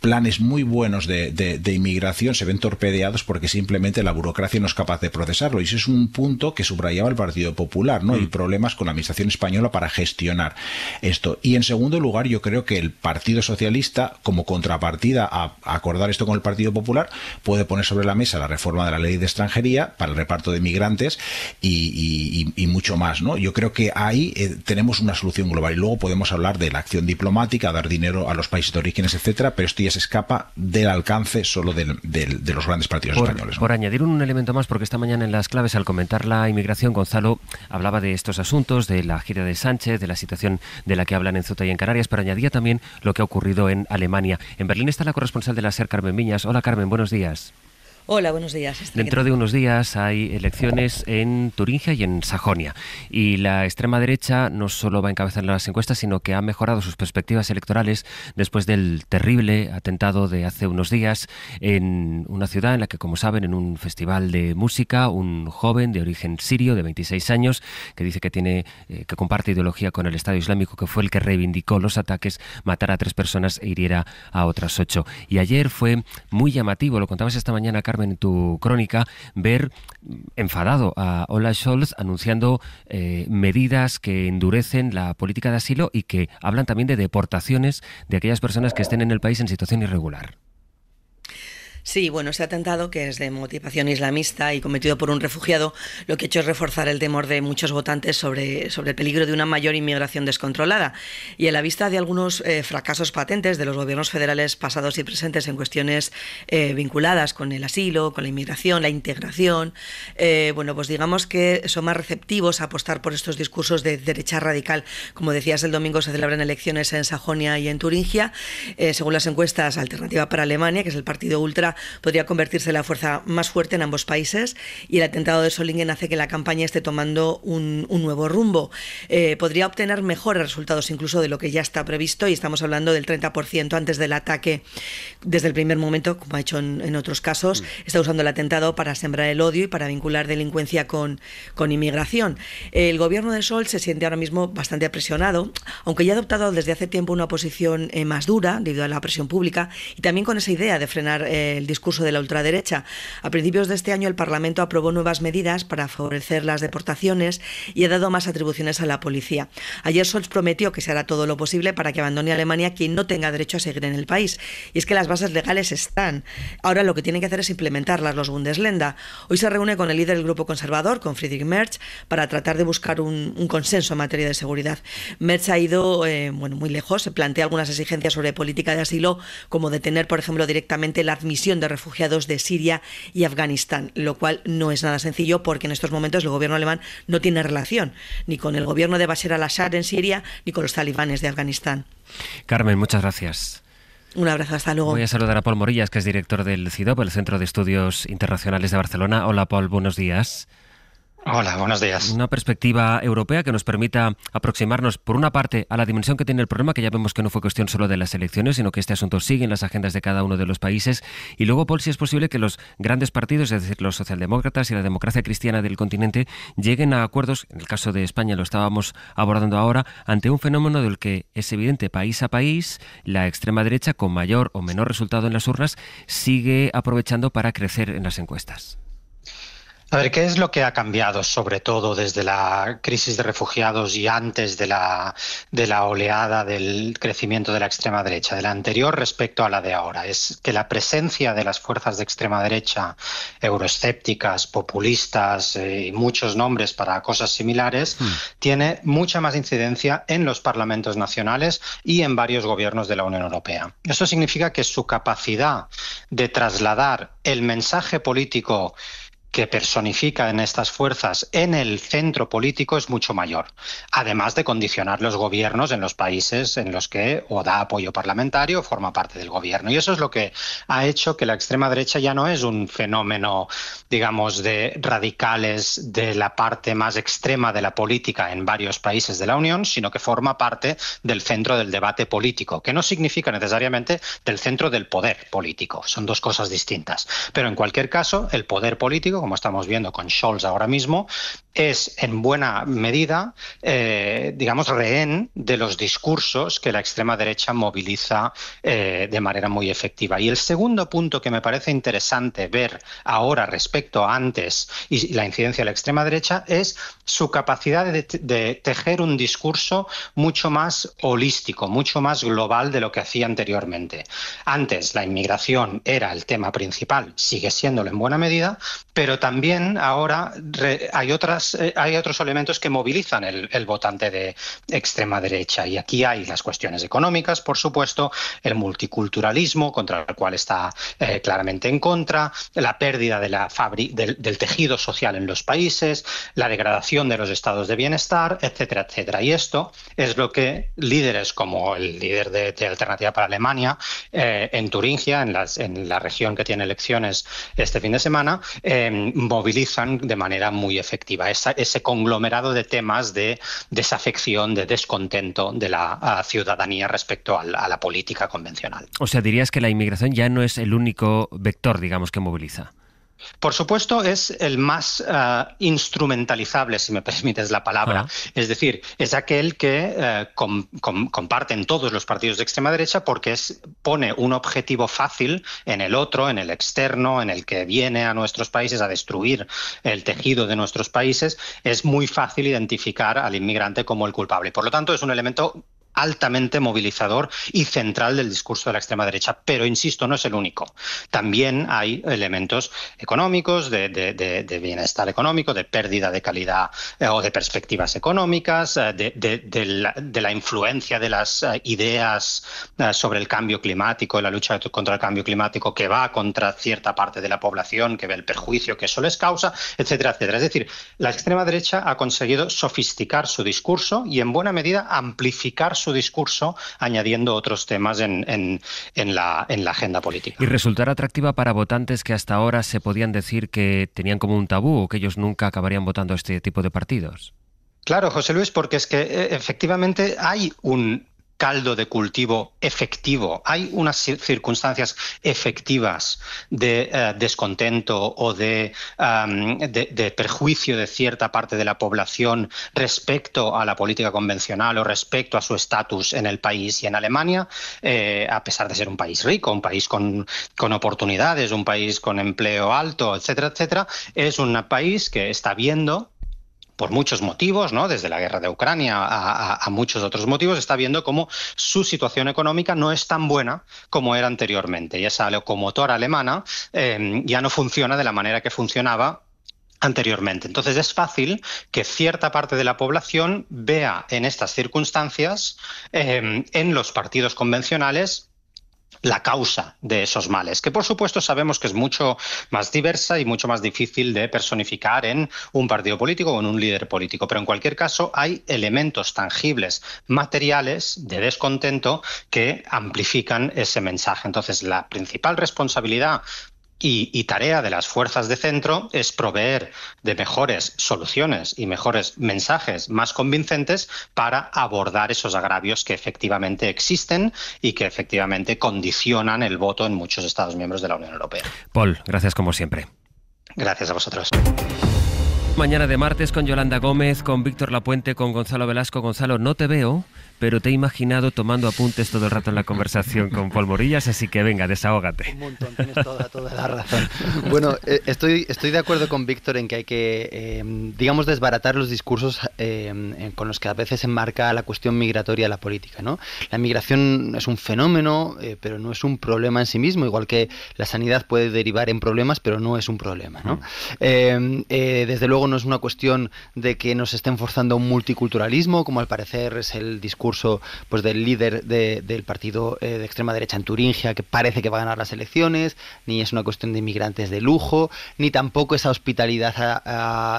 planes muy buenos de, inmigración se ven torpedeados porque simplemente la burocracia no es capaz de procesarlo. Y ese es un punto que subrayaba el Partido Popular, ¿no? hay mm. problemas con la administración española para gestionar esto. Y en segundo lugar, yo creo que el Partido Socialista, como contrapartida a, acordar esto con el Partido Popular, puede poner sobre la mesa la reforma de la ley de extranjería para el reparto de migrantes y, mucho más, ¿no? Yo creo que ahí eh, tenemos una solución global. Y luego podemos hablar de la acción diplomática, dar dinero a los países de orígenes, etcétera, pero estoy se escapa del alcance solo de, los grandes partidos españoles. Por añadir un elemento más, porque esta mañana en las claves, al comentar la inmigración, Gonzalo hablaba de estos asuntos, de la gira de Sánchez, de la situación de la que hablan en Zota y en Canarias, pero añadía también lo que ha ocurrido en Alemania. En Berlín está la corresponsal de la SER, Carmen Viñas. Hola Carmen, buenos días. Hola, buenos días. Dentro de unos días hay elecciones en Turingia y en Sajonia. Y la extrema derecha no solo va a encabezar las encuestas, sino que ha mejorado sus perspectivas electorales después del terrible atentado de hace unos días en una ciudad en la que, como saben, en un festival de música, un joven de origen sirio de 26 años que dice que tiene eh, que comparte ideología con el Estado Islámico, que fue el que reivindicó los ataques, matará a tres personas e hiriera a otras ocho. Y ayer fue muy llamativo, lo contabas esta mañana, Carlos en tu crónica, ver enfadado a Ola Scholz anunciando eh, medidas que endurecen la política de asilo y que hablan también de deportaciones de aquellas personas que estén en el país en situación irregular. Sí, bueno, ese atentado, que es de motivación islamista y cometido por un refugiado, lo que ha hecho es reforzar el temor de muchos votantes sobre, sobre el peligro de una mayor inmigración descontrolada. Y a la vista de algunos eh, fracasos patentes de los gobiernos federales pasados y presentes en cuestiones eh, vinculadas con el asilo, con la inmigración, la integración, eh, bueno, pues digamos que son más receptivos a apostar por estos discursos de derecha radical. Como decías, el domingo se celebran elecciones en Sajonia y en Turingia. según las encuestas, Alternativa para Alemania, que es el partido ultra, podría convertirse en la fuerza más fuerte en ambos países y el atentado de Solingen hace que la campaña esté tomando un, nuevo rumbo. Eh, podría obtener mejores resultados incluso de lo que ya está previsto y estamos hablando del 30% antes del ataque desde el primer momento, como ha hecho en, otros casos, mm. está usando el atentado para sembrar el odio y para vincular delincuencia con, con inmigración. El gobierno de Sol se siente ahora mismo bastante presionado aunque ya ha adoptado desde hace tiempo una posición eh, más dura debido a la presión pública y también con esa idea de frenar eh, el discurso de la ultraderecha. A principios de este año el Parlamento aprobó nuevas medidas para favorecer las deportaciones y ha dado más atribuciones a la policía. Ayer Scholz prometió que se hará todo lo posible para que abandone Alemania quien no tenga derecho a seguir en el país. Y es que las bases legales están. Ahora lo que tienen que hacer es implementarlas los Bundesländer. Hoy se reúne con el líder del grupo conservador, con Friedrich Merz, para tratar de buscar un, consenso en materia de seguridad. Merz ha ido eh, bueno, muy lejos, se plantea algunas exigencias sobre política de asilo, como detener, por ejemplo, directamente la admisión de refugiados de Siria y Afganistán, lo cual no es nada sencillo porque en estos momentos el gobierno alemán no tiene relación ni con el gobierno de Bashar al-Assad en Siria ni con los talibanes de Afganistán. Carmen, muchas gracias. Un abrazo, hasta luego. Voy a saludar a Paul Morillas, que es director del CIDOP, el Centro de Estudios Internacionales de Barcelona. Hola, Paul, buenos días. Hola, buenos días. Una perspectiva europea que nos permita aproximarnos, por una parte, a la dimensión que tiene el problema, que ya vemos que no fue cuestión solo de las elecciones, sino que este asunto sigue en las agendas de cada uno de los países. Y luego, Paul, si es posible que los grandes partidos, es decir, los socialdemócratas y la democracia cristiana del continente, lleguen a acuerdos, en el caso de España lo estábamos abordando ahora, ante un fenómeno del que es evidente país a país, la extrema derecha, con mayor o menor resultado en las urnas, sigue aprovechando para crecer en las encuestas. A ver, ¿qué es lo que ha cambiado, sobre todo desde la crisis de refugiados y antes de la, de la oleada del crecimiento de la extrema derecha, de la anterior respecto a la de ahora? Es que la presencia de las fuerzas de extrema derecha, euroescépticas, populistas eh, y muchos nombres para cosas similares, hmm. tiene mucha más incidencia en los parlamentos nacionales y en varios gobiernos de la Unión Europea. Eso significa que su capacidad de trasladar el mensaje político que personifica en estas fuerzas en el centro político es mucho mayor, además de condicionar los gobiernos en los países en los que o da apoyo parlamentario o forma parte del gobierno. Y eso es lo que ha hecho que la extrema derecha ya no es un fenómeno, digamos, de radicales de la parte más extrema de la política en varios países de la Unión, sino que forma parte del centro del debate político, que no significa necesariamente del centro del poder político. Son dos cosas distintas. Pero en cualquier caso, el poder político como estamos viendo con Scholz ahora mismo, es en buena medida, eh, digamos, rehén de los discursos que la extrema derecha moviliza eh, de manera muy efectiva. Y el segundo punto que me parece interesante ver ahora respecto a antes y la incidencia de la extrema derecha es su capacidad de, de tejer un discurso mucho más holístico, mucho más global de lo que hacía anteriormente. Antes la inmigración era el tema principal, sigue siéndolo en buena medida, pero también ahora hay otras eh, hay otros elementos que movilizan el, votante de extrema derecha. Y aquí hay las cuestiones económicas, por supuesto, el multiculturalismo, contra el cual está eh, claramente en contra, la pérdida del, tejido social en los países, la degradación de los estados de bienestar, etcétera, etcétera. Y esto es lo que líderes como el líder de, Alternativa para Alemania eh, en Turingia, en, en la región que tiene elecciones este fin de semana, movilizan de manera muy efectiva ese conglomerado de temas de desafección, de descontento de la ah, ciudadanía respecto a la política convencional. O sea, dirías que la inmigración ya no es el único vector, digamos, que moviliza. Por supuesto, es el más eh, instrumentalizable, si me permites la palabra. Es decir, es aquel que eh, comparten todos los partidos de extrema derecha porque pone un objetivo fácil en el otro, en el externo, en el que viene a nuestros países a destruir el tejido de nuestros países. Es muy fácil identificar al inmigrante como el culpable. Por lo tanto, es un elemento altamente movilizador y central del discurso de la extrema derecha. Pero, insisto, no es el único. También hay elementos económicos, de, bienestar económico, de pérdida de calidad eh, o de perspectivas económicas, eh, de, la, influencia de las eh, ideas sobre el cambio climático y la lucha contra el cambio climático que va contra cierta parte de la población, que ve el perjuicio que eso les causa, etcétera, etcétera. Es decir, la extrema derecha ha conseguido sofisticar su discurso y en buena medida amplificar su discurso añadiendo otros temas en, la, agenda política. Y resultará atractiva para votantes que hasta ahora se podían decir que tenían como un tabú o que ellos nunca acabarían votando este tipo de partidos. Claro, José Luis, porque es que eh, efectivamente hay un caldo de cultivo efectivo, hay unas circunstancias efectivas de eh, descontento o de, perjuicio de cierta parte de la población respecto a la política convencional o respecto a su estatus en el país y en Alemania, eh, a pesar de ser un país rico, un país con, con oportunidades, un país con empleo alto, etcétera, etcétera, es un país que está viendo por muchos motivos, ¿no? desde la guerra de Ucrania a, muchos otros motivos, está viendo cómo su situación económica no es tan buena como era anteriormente. Y esa locomotora alemana em, ya no funciona de la manera que funcionaba anteriormente. Entonces es fácil que cierta parte de la población vea en estas circunstancias, em, en los partidos convencionales, la causa de esos males, que por supuesto sabemos que es mucho más diversa y mucho más difícil de personificar en un partido político o en un líder político. Pero en cualquier caso hay elementos tangibles, materiales de descontento que amplifican ese mensaje. Entonces, la principal responsabilidad y, tarea de las fuerzas de centro es proveer de mejores soluciones y mejores mensajes más convincentes para abordar esos agravios que efectivamente existen y que efectivamente condicionan el voto en muchos Estados miembros de la Unión Europea. Paul, gracias como siempre. Gracias a vosotros. Mañana de martes con Yolanda Gómez, con Víctor Lapuente, con Gonzalo Velasco. Gonzalo, no te veo pero te he imaginado tomando apuntes todo el rato en la conversación con Paul Morillas, así que venga, desahógate. toda, la razón. Bueno, eh, estoy, estoy de acuerdo con Víctor en que hay que, em, digamos, desbaratar los discursos em, con los que a veces se la cuestión migratoria de la política. ¿no? La migración es un fenómeno, eh, pero no es un problema en sí mismo, igual que la sanidad puede derivar en problemas, pero no es un problema. ¿no? Mm. Em, eh, desde luego no es una cuestión de que nos estén forzando un multiculturalismo, como al parecer es el discurso pues, del líder del partido eh, de extrema derecha en Turingia, que parece que va a ganar las elecciones, ni es una cuestión de inmigrantes de lujo, ni tampoco esa hospitalidad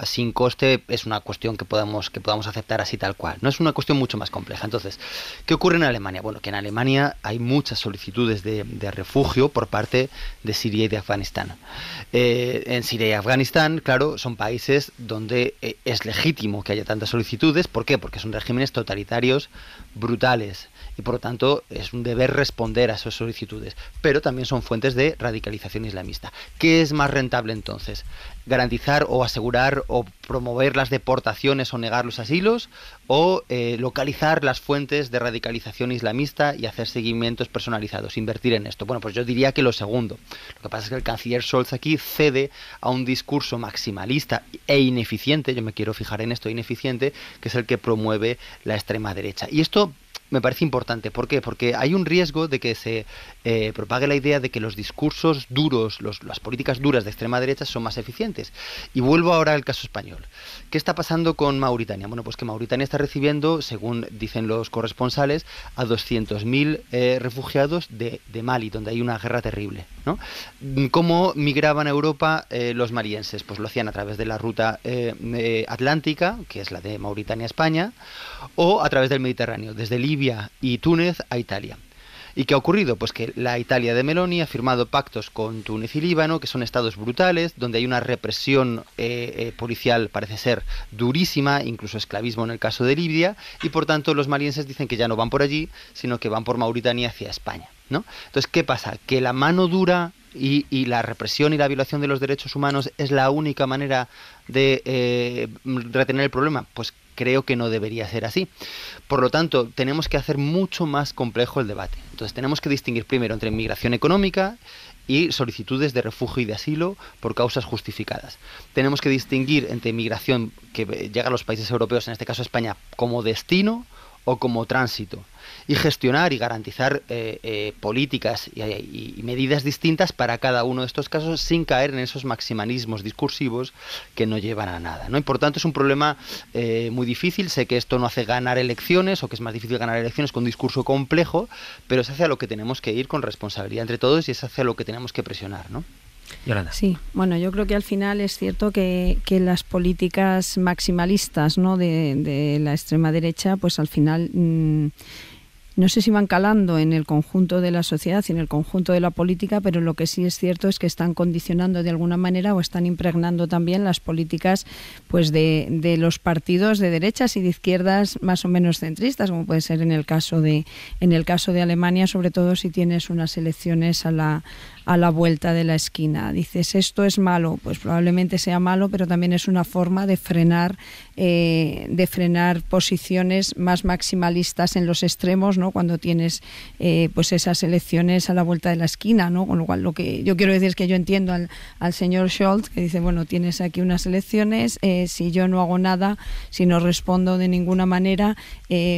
sin coste es una cuestión que podamos, que podamos aceptar así tal cual. No es una cuestión mucho más compleja. Entonces, ¿qué ocurre en Alemania? Bueno, que en Alemania hay muchas solicitudes de, refugio por parte de Siria y de Afganistán. Eh, en Siria y Afganistán, claro, son países donde eh, es legítimo que haya tantas solicitudes. ¿Por qué? Porque son regímenes totalitarios brutales y por lo tanto es un deber responder a esas solicitudes, pero también son fuentes de radicalización islamista. ¿Qué es más rentable entonces? ¿Garantizar o asegurar o promover las deportaciones o negar los asilos? ¿O eh, localizar las fuentes de radicalización islamista y hacer seguimientos personalizados? Invertir en esto. Bueno, pues yo diría que lo segundo. Lo que pasa es que el canciller Scholz aquí cede a un discurso maximalista e ineficiente, yo me quiero fijar en esto, ineficiente, que es el que promueve la extrema derecha. Y esto me parece importante. ¿Por qué? Porque hay un riesgo de que se eh, propague la idea de que los discursos duros, las políticas duras de extrema derecha son más eficientes. Y vuelvo ahora al caso español. ¿Qué está pasando con Mauritania? Bueno, pues que Mauritania está recibiendo, según dicen los corresponsales, a 200.000 eh, refugiados de, Mali, donde hay una guerra terrible. ¿no? ¿Cómo migraban a Europa eh, los marienses? Pues lo hacían a través de la ruta eh, atlántica, que es la de Mauritania-España, o a través del Mediterráneo, desde Libia y Túnez a Italia. ¿Y qué ha ocurrido? Pues que la Italia de Meloni ha firmado pactos con Túnez y Líbano, que son estados brutales, donde hay una represión eh, eh, policial, parece ser, durísima, incluso esclavismo en el caso de Libia, y por tanto los malienses dicen que ya no van por allí, sino que van por Mauritania hacia España. ¿no? Entonces, ¿qué pasa? Que la mano dura y, la represión y la violación de los derechos humanos es la única manera de eh, retener el problema? Pues creo que no debería ser así. Por lo tanto, tenemos que hacer mucho más complejo el debate. Entonces, tenemos que distinguir primero entre migración económica y solicitudes de refugio y de asilo por causas justificadas. Tenemos que distinguir entre migración que llega a los países europeos, en este caso España, como destino o como tránsito y gestionar y garantizar eh, eh, políticas y, medidas distintas para cada uno de estos casos sin caer en esos maximalismos discursivos que no llevan a nada. ¿no? Y por tanto es un problema eh, muy difícil. Sé que esto no hace ganar elecciones o que es más difícil ganar elecciones con discurso complejo, pero es hacia lo que tenemos que ir con responsabilidad entre todos y es hacia lo que tenemos que presionar. ¿no? Yolanda. Sí, bueno, yo creo que al final es cierto que, las políticas maximalistas ¿no? de, la extrema derecha, pues al final... Mm, no sé si van calando en el conjunto de la sociedad y en el conjunto de la política, pero lo que sí es cierto es que están condicionando de alguna manera o están impregnando también las políticas pues de, de los partidos de derechas y de izquierdas más o menos centristas, como puede ser en el caso de en el caso de Alemania, sobre todo si tienes unas elecciones a la a la vuelta de la esquina. Dices, esto es malo, pues probablemente sea malo, pero también es una forma de frenar, eh, de frenar posiciones más maximalistas en los extremos, ¿no? Cuando tienes eh, pues esas elecciones a la vuelta de la esquina, ¿no? Con lo cual lo que yo quiero decir es que yo entiendo al, señor Scholz que dice, bueno, tienes aquí unas elecciones, eh, si yo no hago nada, si no respondo de ninguna manera,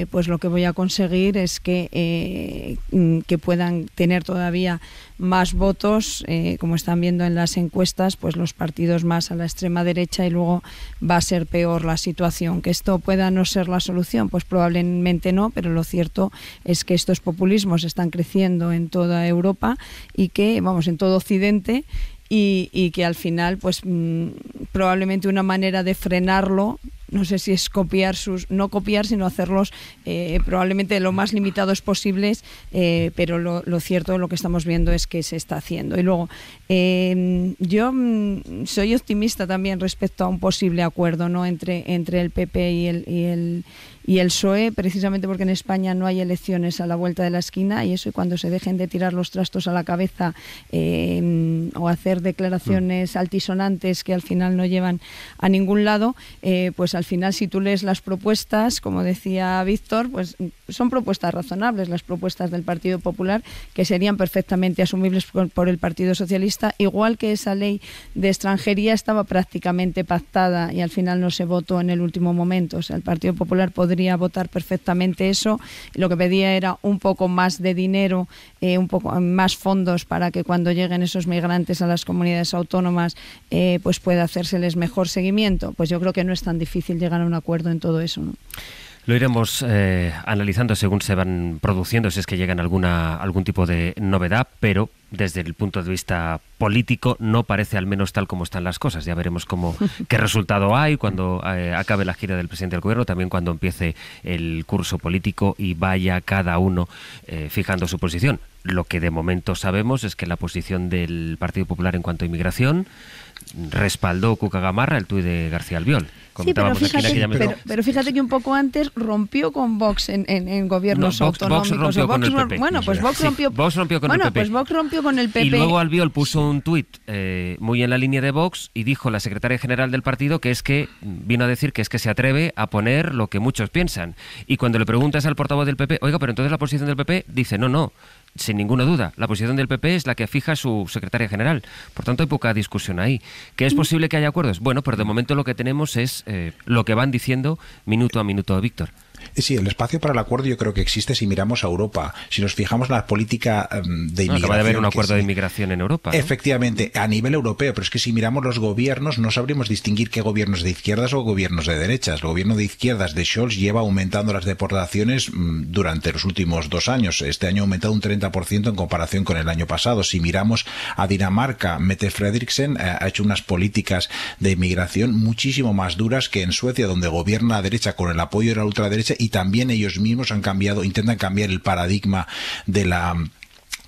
pues lo que voy a conseguir es que, mm, que puedan tener todavía más votos, eh, como están viendo en las encuestas, pues los partidos más a la extrema derecha y luego va a ser peor la situación. Que esto pueda no ser la solución, pues probablemente no, pero lo cierto es que estos populismos están creciendo en toda Europa y que, vamos, en todo Occidente y, que al final, pues mm, probablemente una manera de frenarlo no sé si es copiar sus, no copiar, sino hacerlos eh, probablemente lo más limitados posibles, eh, pero lo, cierto, lo que estamos viendo es que se está haciendo. Y luego, eh, yo mm, soy optimista también respecto a un posible acuerdo ¿no? entre, entre el PP y el y el PSOE, precisamente porque en España no hay elecciones a la vuelta de la esquina y eso, y cuando se dejen de tirar los trastos a la cabeza eh, o hacer declaraciones altisonantes que al final no llevan a ningún lado, eh, pues al final si tú lees las propuestas, como decía Víctor, pues son propuestas razonables las propuestas del Partido Popular que serían perfectamente asumibles por, el Partido Socialista, igual que esa ley de extranjería estaba prácticamente pactada y al final no se votó en el último momento. O sea, el Partido Popular podría votar perfectamente eso. Lo que pedía era un poco más de dinero, eh, un poco más fondos para que cuando lleguen esos migrantes a las comunidades autónomas, eh, pues pueda hacérseles mejor seguimiento. Pues yo creo que no es tan difícil llegar a un acuerdo en todo eso. Lo iremos eh, analizando según se van produciendo, si es que llegan alguna, algún tipo de novedad, pero desde el punto de vista político no parece al menos tal como están las cosas. Ya veremos cómo, qué resultado hay cuando eh, acabe la gira del presidente del gobierno, también cuando empiece el curso político y vaya cada uno eh, fijando su posición. Lo que de momento sabemos es que la posición del Partido Popular en cuanto a inmigración respaldó Cuca Gamarra el tuit de García Albiol sí, pero fíjate, que un poco antes rompió con Vox en, gobiernos no, el Bueno, pues Vox rompió, con el PP. Pues rompió con el Y luego Albiol puso un tuit eh, muy en la línea de Vox y dijo la secretaria general del partido que es que vino a decir que es que se atreve a poner lo que muchos piensan. Y cuando le preguntas al portavoz del PP, oiga, pero entonces la posición del PP dice, no, no, sin ninguna duda, la posición del PP es la que fija su secretaria general. Por tanto, hay poca discusión ahí. ¿Que es mm. posible que haya acuerdos? Bueno, pero pues de momento lo que tenemos es eh, lo que van diciendo minuto a minuto, Víctor. Sí, el espacio para el acuerdo yo creo que existe si miramos a Europa. Si nos fijamos en la política em, de inmigración. No, acaba de haber un acuerdo de inmigración en Europa. Efectivamente, a nivel europeo. Pero es que si miramos los gobiernos, no sabremos distinguir qué gobiernos de izquierdas o gobiernos de derechas. El gobierno de izquierdas de Scholz lleva aumentando las deportaciones mm, durante los últimos dos años. Este año ha aumentado un 30% en comparación con el año pasado. Si miramos a Dinamarca, Mette Frederiksen eh, ha hecho unas políticas de inmigración muchísimo más duras que en Suecia, donde gobierna la derecha con el apoyo de la ultraderecha y también ellos mismos han cambiado, intentan cambiar el paradigma de la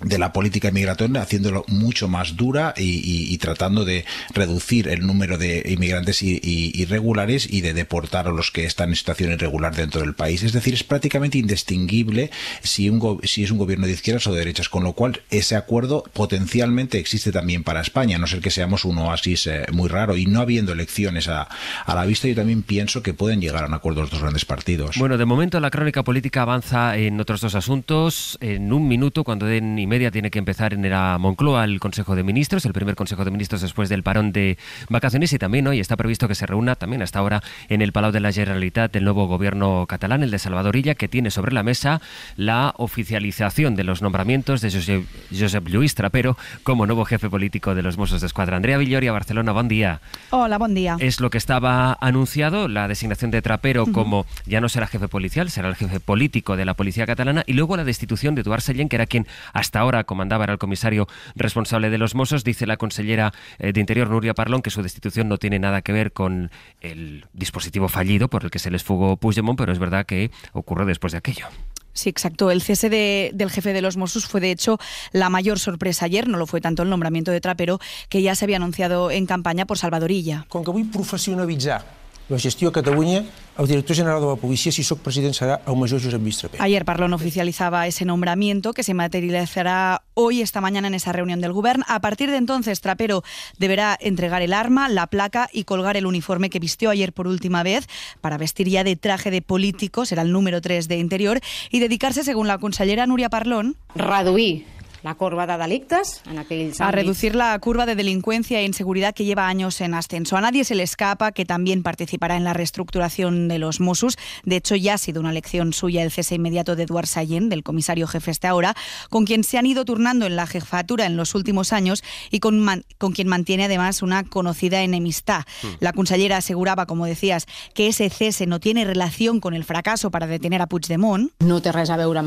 de la política inmigratoria, haciéndolo mucho más dura y, tratando de reducir el número de inmigrantes irregulares y de deportar a los que están en situación irregular dentro del país. Es decir, es prácticamente indistinguible si, un, si es un gobierno de izquierdas o de derechas, con lo cual ese acuerdo potencialmente existe también para España, a no ser que seamos un oasis eh, muy raro. Y no habiendo elecciones a, a, la vista, yo también pienso que pueden llegar a un acuerdo los dos grandes partidos. Bueno, de momento la crónica política avanza en otros dos asuntos. En un minuto, cuando den y media tiene que empezar en la Moncloa el Consejo de Ministros, el primer Consejo de Ministros después del parón de vacaciones y también hoy está previsto que se reúna también hasta ahora en el Palau de la Generalitat el nuevo gobierno catalán, el de Salvadorilla, que tiene sobre la mesa la oficialización de los nombramientos de Josep, Luis Trapero como nuevo jefe político de los Mossos de Escuadra. Andrea Villoria, Barcelona, buen día. Hola, buen día. Es lo que estaba anunciado, la designación de Trapero como ya no será jefe policial, será el jefe político de la policía catalana y luego la destitución de Duarte que era quien hasta ahora comandaba era el comisario responsable de los Mossos. Dice la consellera eh, de Interior, Nuria Parlón, que su destitución no tiene nada que ver con el dispositivo fallido por el que se les fugó Puigdemont, pero es verdad que ocurrió después de aquello. Sí, exacto. El cese del jefe de los Mossos fue, de hecho, la mayor sorpresa ayer. No lo fue tanto el nombramiento de Trapero, que ya se había anunciado en campaña por Salvadorilla. Con que voy profesionalizar la gestió a Catalunya, el director general de la policia, si soc president, serà el major Josep Vistrapé. Ayer Parlón oficializaba ese nombramiento que se materializará hoy, esta mañana, en esa reunión del govern. A partir de entonces, Trapero deberá entregar el arma, la placa y colgar el uniforme que vistió ayer por última vez para vestir ya de traje de político, será el número 3 de Interior, y dedicarse, según la consellera Núria Parlón... Reduir la curva de adalictas, en A reducir la curva de delincuencia e inseguridad que lleva años en ascenso. A nadie se le escapa que también participará en la reestructuración de los Mossos. De hecho, ya ha sido una lección suya el cese inmediato de Eduard Sallén, del comisario jefe este ahora, con quien se han ido turnando en la jefatura en los últimos años y con, con quien mantiene además una conocida enemistad. Mm. La consellera aseguraba, como decías, que ese cese no tiene relación con el fracaso para detener a Puigdemont. No te res a veure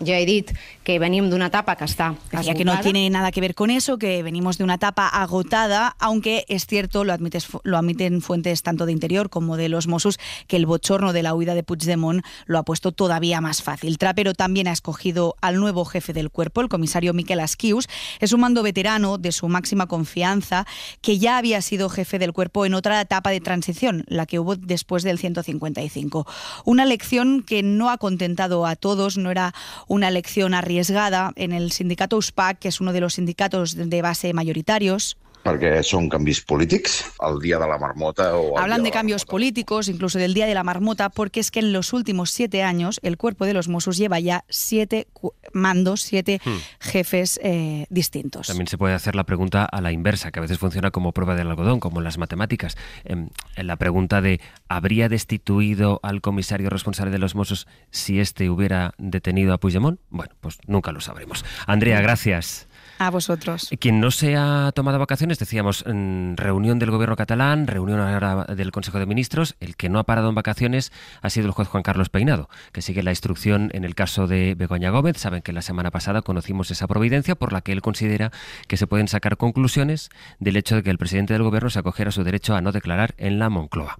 ya he que venimos de una etapa que está que no tiene nada que ver con eso, que venimos de una etapa agotada, aunque es cierto, lo, admites, lo admiten fuentes tanto de interior como de los Mossos, que el bochorno de la huida de Puigdemont lo ha puesto todavía más fácil. Trapero también ha escogido al nuevo jefe del cuerpo, el comisario Miquel Asquius. Es un mando veterano de su máxima confianza, que ya había sido jefe del cuerpo en otra etapa de transición, la que hubo después del 155. Una lección que no ha contentado a todos, no era una elección arriesgada en el sindicato USPAC, que es uno de los sindicatos de base mayoritarios porque son cambios políticos, al día de la marmota. O Hablan de, cambios políticos, incluso del día de la marmota, porque es que en los últimos siete años el cuerpo de los Mossos lleva ya siete mandos, siete hmm. jefes eh, distintos. También se puede hacer la pregunta a la inversa, que a veces funciona como prueba del algodón, como en las matemáticas. Em, en, la pregunta de ¿habría destituido al comisario responsable de los Mossos si éste hubiera detenido a Puigdemont? Bueno, pues nunca lo sabremos. Andrea, gracias. A vosotros. Quien no se ha tomado vacaciones, decíamos, reunión del gobierno catalán, reunión ahora del Consejo de Ministros, el que no ha parado en vacaciones ha sido el juez Juan Carlos Peinado, que sigue la instrucción en el caso de Begoña Gómez. Saben que la semana pasada conocimos esa providencia por la que él considera que se pueden sacar conclusiones del hecho de que el presidente del gobierno se acogiera su derecho a no declarar en la Moncloa.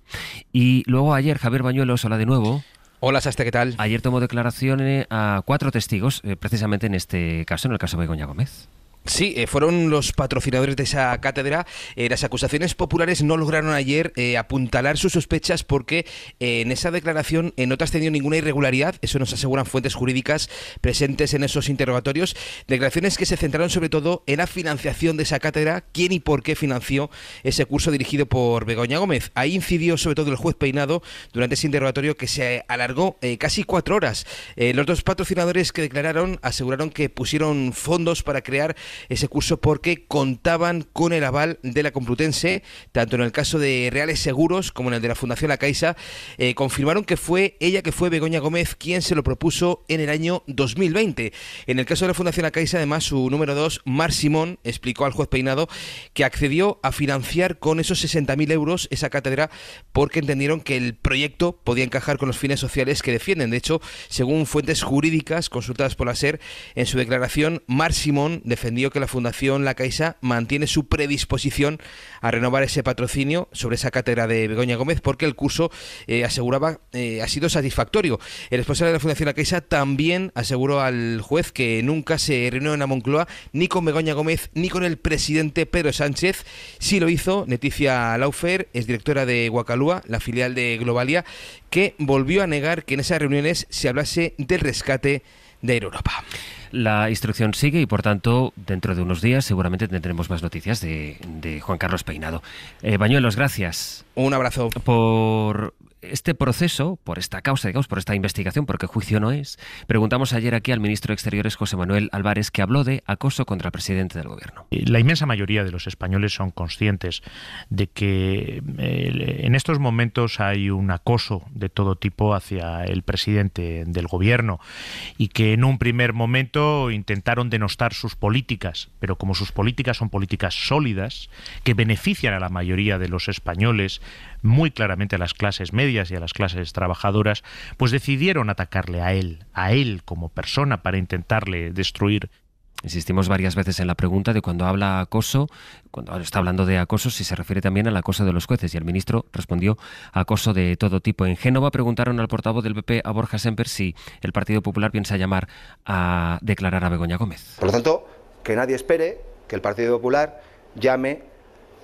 Y luego ayer Javier Bañuelos, hola de nuevo. Hola, Saste, ¿qué tal? Ayer tomó declaraciones a cuatro testigos, eh, precisamente en este caso, en el caso de Begoña Gómez. Sí, eh, fueron los patrocinadores de esa cátedra. Eh, las acusaciones populares no lograron ayer eh, apuntalar sus sospechas porque en esa declaración no trascendió ninguna irregularidad, eso nos aseguran fuentes jurídicas presentes en esos interrogatorios. Declaraciones que se centraron sobre todo en la financiación de esa cátedra, quién y por qué financió ese curso dirigido por Begoña Gómez. Ahí incidió sobre todo el juez Peinado durante ese interrogatorio que se alargó casi cuatro horas. los dos patrocinadores que declararon aseguraron que pusieron fondos para crear ese curso porque contaban con el aval de la Complutense, tanto en el caso de Reales Seguros como en el de la Fundación La Caixa, eh, confirmaron que fue ella que fue Begoña Gómez quien se lo propuso en el año 2020. En el caso de la Fundación La Caixa, además, su número 2, Mar Simón, explicó al juez Peinado que accedió a financiar con esos 60.000 euros esa cátedra porque entendieron que el proyecto podía encajar con los fines sociales que defienden. De hecho, según fuentes jurídicas consultadas por la SER, en su declaración, Mar Simón defendió que la Fundación La Caixa mantiene su predisposición a renovar ese patrocinio sobre esa cátedra de Begoña Gómez porque el curso eh, aseguraba eh, ha sido satisfactorio. El responsable de la Fundación La Caixa también aseguró al juez que nunca se reunió en la Moncloa ni con Begoña Gómez ni con el presidente Pedro Sánchez. si lo hizo Leticia Laufer, es directora de Guacalúa, la filial de Globalia, que volvió a negar que en esas reuniones se hablase del rescate de Europa. La instrucción sigue y, por tanto, dentro de unos días seguramente tendremos más noticias de, Juan Carlos Peinado. Eh, Bañuelos, gracias. Un abrazo. Por este proceso, por esta causa, digamos, por esta investigación, porque juicio no es, preguntamos ayer aquí al ministro de Exteriores, José Manuel Álvarez, que habló de acoso contra el presidente del gobierno. La inmensa mayoría de los españoles son conscientes de que eh, en estos momentos hay un acoso de todo tipo hacia el presidente del gobierno y que en un primer momento intentaron denostar sus políticas, pero como sus políticas son políticas sólidas, que benefician a la mayoría de los españoles, muy claramente a las clases medias y a las clases trabajadoras, pues decidieron atacarle a él, a él como persona para intentarle destruir Insistimos varias veces en la pregunta de cuando habla acoso, cuando está hablando de acoso, si se refiere también al acoso de los jueces. Y el ministro respondió acoso de todo tipo. En Génova preguntaron al portavoz del PP, a Borja Semper, si el Partido Popular piensa llamar a declarar a Begoña Gómez. Por lo tanto, que nadie espere que el Partido Popular llame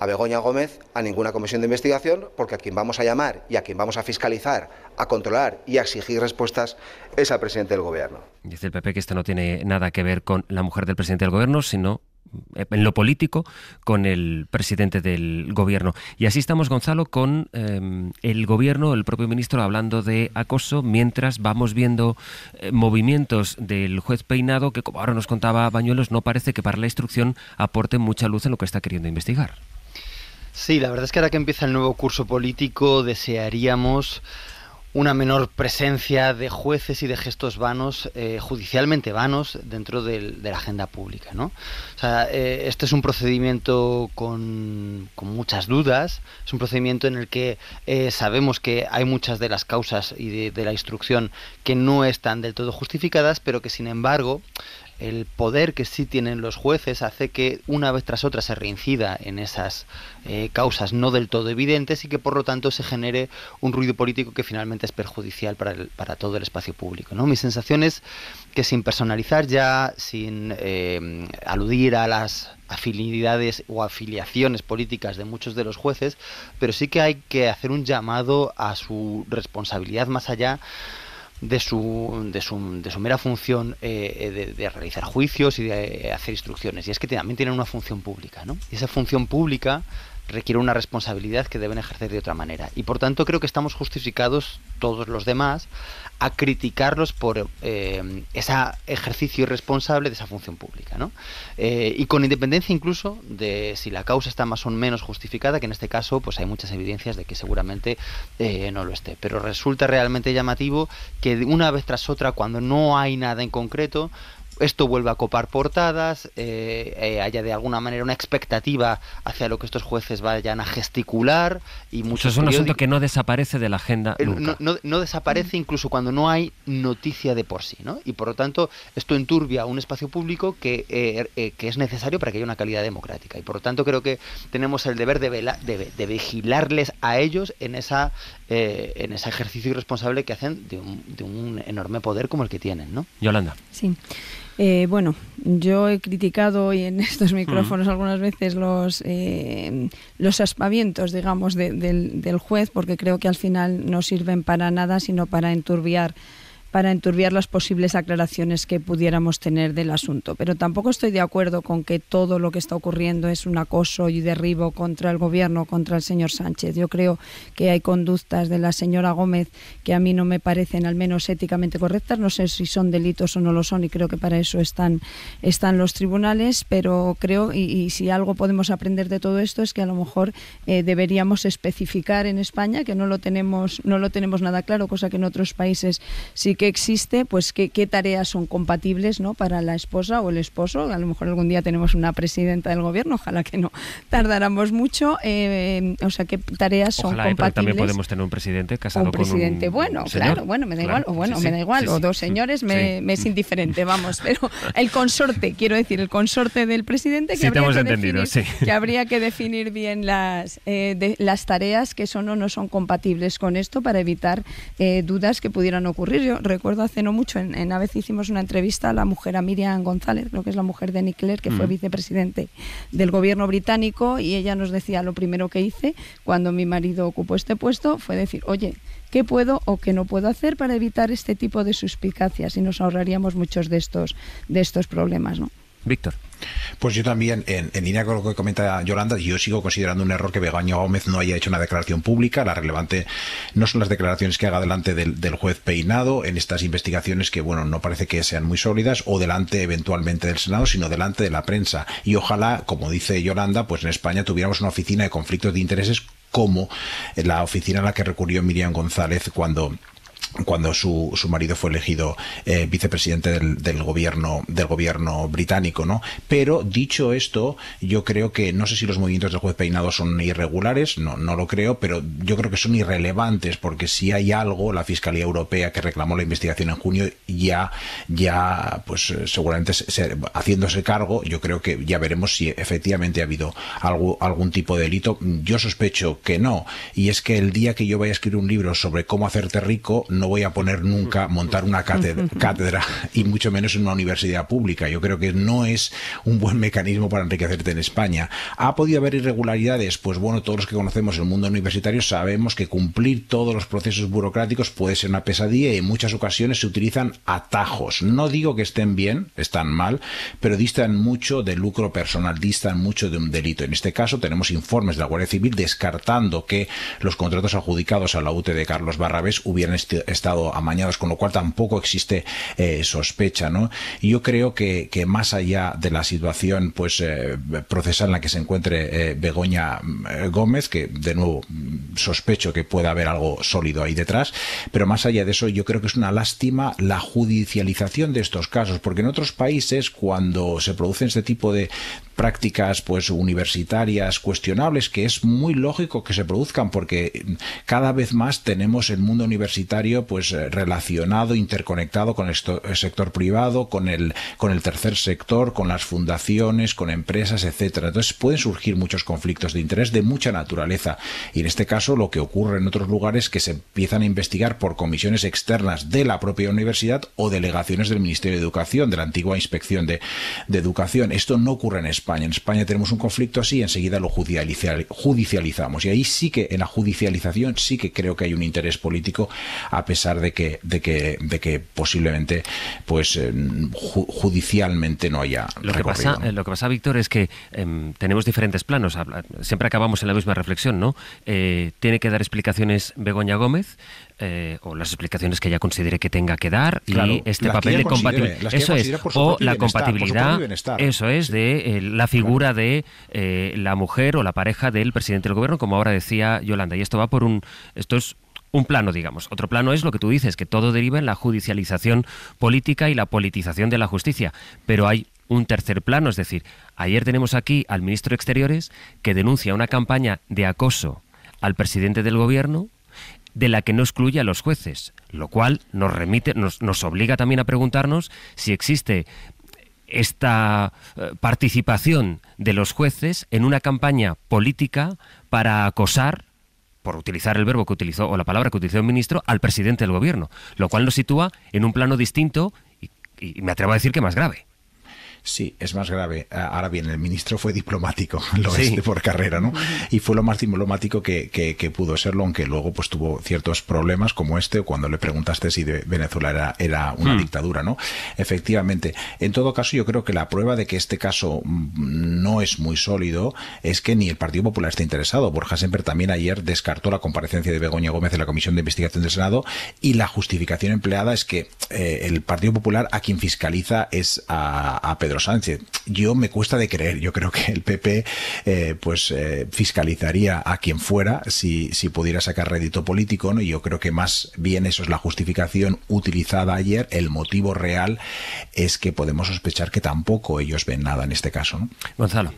a Begoña Gómez a ninguna comisión de investigación, porque a quien vamos a llamar y a quien vamos a fiscalizar, a controlar y a exigir respuestas es al presidente del Gobierno. Dice el PP que esto no tiene nada que ver con la mujer del presidente del Gobierno, sino eh, en lo político con el presidente del gobierno. Y así estamos, Gonzalo, con eh, el gobierno, el propio ministro, hablando de acoso, mientras vamos viendo eh, movimientos del juez Peinado, que como ahora nos contaba Bañuelos, no parece que para la instrucción aporte mucha luz en lo que está queriendo investigar. Sí, la verdad es que ahora que empieza el nuevo curso político desearíamos una menor presencia de jueces y de gestos vanos, eh, judicialmente vanos, dentro de la agenda pública. Eh, este es un procedimiento con, con, muchas dudas, es un procedimiento en el que eh, sabemos que hay muchas de las causas y de, la instrucción que no están del todo justificadas, pero que sin embargo el poder que sí tienen los jueces hace que una vez tras otra se reincida en esas eh, causas no del todo evidentes y que por lo tanto se genere un ruido político que finalmente es perjudicial para, para todo el espacio público. ¿no? Mi sensación es que sin personalizar ya, sin eh, aludir a las afinidades o afiliaciones políticas de muchos de los jueces, pero sí que hay que hacer un llamado a su responsabilidad más allá de su, de su, de su mera función eh, eh, de, realizar juicios y de eh, hacer instrucciones. Y es que también tienen una función pública, ¿no? Y esa función pública requiere una responsabilidad que deben ejercer de otra manera. Y por tanto creo que estamos justificados todos los demás a criticarlos por eh, ese ejercicio irresponsable de esa función pública. Eh, y con independencia incluso de si la causa está más o menos justificada, que en este caso pues hay muchas evidencias de que seguramente eh, no lo esté. Pero resulta realmente llamativo que una vez tras otra, cuando no hay nada en concreto, esto vuelve a copar portadas, eh, eh, haya de alguna manera una expectativa hacia lo que estos jueces vayan a gesticular y muchos. Eso es un asunto que no desaparece de la agenda. Eh, nunca. No, desaparece incluso cuando no hay noticia de por sí, ¿no? Y por lo tanto esto enturbia un espacio público que, que es necesario para que haya una calidad democrática y por lo tanto creo que tenemos el deber de, vela, de, vigilarles a ellos en esa en ese ejercicio irresponsable que hacen de un, de un enorme poder como el que tienen, ¿no? Yolanda. Sí. Eh, bueno, yo he criticado hoy en estos micrófonos algunas veces los, eh, los aspavientos, digamos, del, juez, porque creo que al final no sirven para nada, sino para enturbiar para enturbiar las posibles aclaraciones que pudiéramos tener del asunto. Pero tampoco estoy de acuerdo con que todo lo que está ocurriendo es un acoso y derribo contra el gobierno, contra el señor Sánchez. Yo creo que hay conductas de la señora Gómez que a mí no me parecen al menos éticamente correctas. No sé si son delitos o no lo son y creo que para eso están, están los tribunales, pero creo, y, si algo podemos aprender de todo esto, es que a lo mejor eh, deberíamos especificar en España, que no lo tenemos, no lo tenemos nada claro, cosa que en otros países sí que existe, pues qué, tareas son compatibles ¿no? para la esposa o el esposo. A lo mejor algún día tenemos una presidenta del gobierno, ojalá que no tardáramos mucho. Eh, o sea, qué tareas son ¿eh? compatibles. también podemos tener un presidente casado un presidente, bueno, claro, bueno, me da igual, o bueno, me da igual, o dos señores, me, es indiferente, vamos. Pero el consorte, quiero decir, el consorte del presidente que, habría, que, definir, que habría que definir bien las, eh, las tareas que son o no son compatibles con esto para evitar dudas que pudieran ocurrir. Yo recuerdo hace no mucho, en, en hicimos una entrevista a la mujer, a Miriam González, creo que es la mujer de Nick que fue vicepresidente del gobierno británico, y ella nos decía, lo primero que hice cuando mi marido ocupó este puesto fue decir, oye, qué puedo o qué no puedo hacer para evitar este tipo de suspicacias y nos ahorraríamos muchos de estos, de estos problemas. ¿no? Víctor. Pues yo también, en, línea con lo que comenta Yolanda, yo sigo considerando un error que Vegaño Gómez no haya hecho una declaración pública. La relevante no son las declaraciones que haga delante del, del, juez peinado en estas investigaciones que, bueno, no parece que sean muy sólidas o delante eventualmente del Senado, sino delante de la prensa. Y ojalá, como dice Yolanda, pues en España tuviéramos una oficina de conflictos de intereses como la oficina a la que recurrió Miriam González cuando cuando su, su, marido fue elegido eh, vicepresidente del, del, gobierno del gobierno británico no pero dicho esto yo creo que no sé si los movimientos del juez peinado son irregulares no no lo creo pero yo creo que son irrelevantes porque si hay algo la fiscalía europea que reclamó la investigación en junio ya ya pues eh, seguramente se, haciéndose cargo yo creo que ya veremos si efectivamente ha habido algo, algún tipo de delito yo sospecho que no y es que el día que yo vaya a escribir un libro sobre cómo hacerte rico no voy a poner nunca montar una cátedra, y mucho menos en una universidad pública. Yo creo que no es un buen mecanismo para enriquecerte en España. ¿Ha podido haber irregularidades? Pues bueno, todos los que conocemos el mundo universitario sabemos que cumplir todos los procesos burocráticos puede ser una pesadilla y en muchas ocasiones se utilizan atajos. No digo que estén bien, están mal, pero distan mucho de lucro personal, distan mucho de un delito. En este caso tenemos informes de la Guardia Civil descartando que los contratos adjudicados a la UTE de Carlos Barrabés hubieran estado amañados con lo cual tampoco existe eh, sospecha. ¿no? Y yo creo que, que, más allá de la situación pues, eh, procesal en la que se encuentre eh, Begoña mm, Gómez, que de nuevo mm, sospecho que pueda haber algo sólido ahí detrás, pero más allá de eso yo creo que es una lástima la judicialización de estos casos, porque en otros países cuando se producen este tipo de prácticas pues universitarias cuestionables que es muy lógico que se produzcan porque cada vez más tenemos el mundo universitario pues relacionado, interconectado con el sector privado, con el con el tercer sector, con las fundaciones, con empresas, etcétera. Entonces pueden surgir muchos conflictos de interés de mucha naturaleza y en este caso lo que ocurre en otros lugares es que se empiezan a investigar por comisiones externas de la propia universidad o delegaciones del Ministerio de Educación, de la antigua Inspección de, de Educación. Esto no ocurre en España España. En España tenemos un conflicto así, y enseguida lo judicializamos. Y ahí sí que, en la judicialización, sí que creo que hay un interés político, a pesar de que, de que, de que posiblemente, pues eh, judicialmente no haya. Lo que, pasa, eh, lo que pasa, Víctor, es que em, tenemos diferentes planos. Siempre acabamos en la misma reflexión, ¿no? Eh, tiene que dar explicaciones Begoña Gómez. Eh, o las explicaciones que ella considere que tenga que dar y este papel de compatibilidad. Eso es, o la compatibilidad, eso es, de eh, la figura de eh, la mujer o la pareja del presidente del gobierno, como ahora decía Yolanda. Y esto va por un. Esto es un plano, digamos. Otro plano es lo que tú dices, que todo deriva en la judicialización política y la politización de la justicia. Pero hay un tercer plano, es decir, ayer tenemos aquí al ministro de Exteriores que denuncia una campaña de acoso al presidente del gobierno de la que no excluye a los jueces, lo cual nos remite, nos, obliga también a preguntarnos si existe esta eh, participación de los jueces en una campaña política para acosar por utilizar el verbo que utilizó o la palabra que utilizó el ministro al presidente del gobierno, lo cual nos sitúa en un plano distinto y me atrevo a decir que más grave. Sí, es más grave. Eh, ahora bien, el ministro fue diplomático, lo por carrera, ¿no? Y fue lo más diplomático que, pudo serlo, aunque luego pues tuvo ciertos problemas como este, cuando le preguntaste si Venezuela era, una hmm. dictadura, ¿no? Efectivamente. En todo caso, yo creo que la prueba de que este caso mm, no es muy sólido es que ni el Partido Popular está interesado. Borja Semper también ayer descartó la comparecencia de Begoña Gómez en la Comisión de Investigación del Senado y la justificación empleada es que eh, el Partido Popular a quien fiscaliza es a Pedro Sánchez. Yo me cuesta de creer. Yo creo que el PP eh, pues eh, fiscalizaría a quien fuera si, pudiera sacar rédito político. ¿no? yo creo que más bien eso es la justificación utilizada ayer. El motivo real es que podemos sospechar que tampoco ellos ven nada en este caso. Gonzalo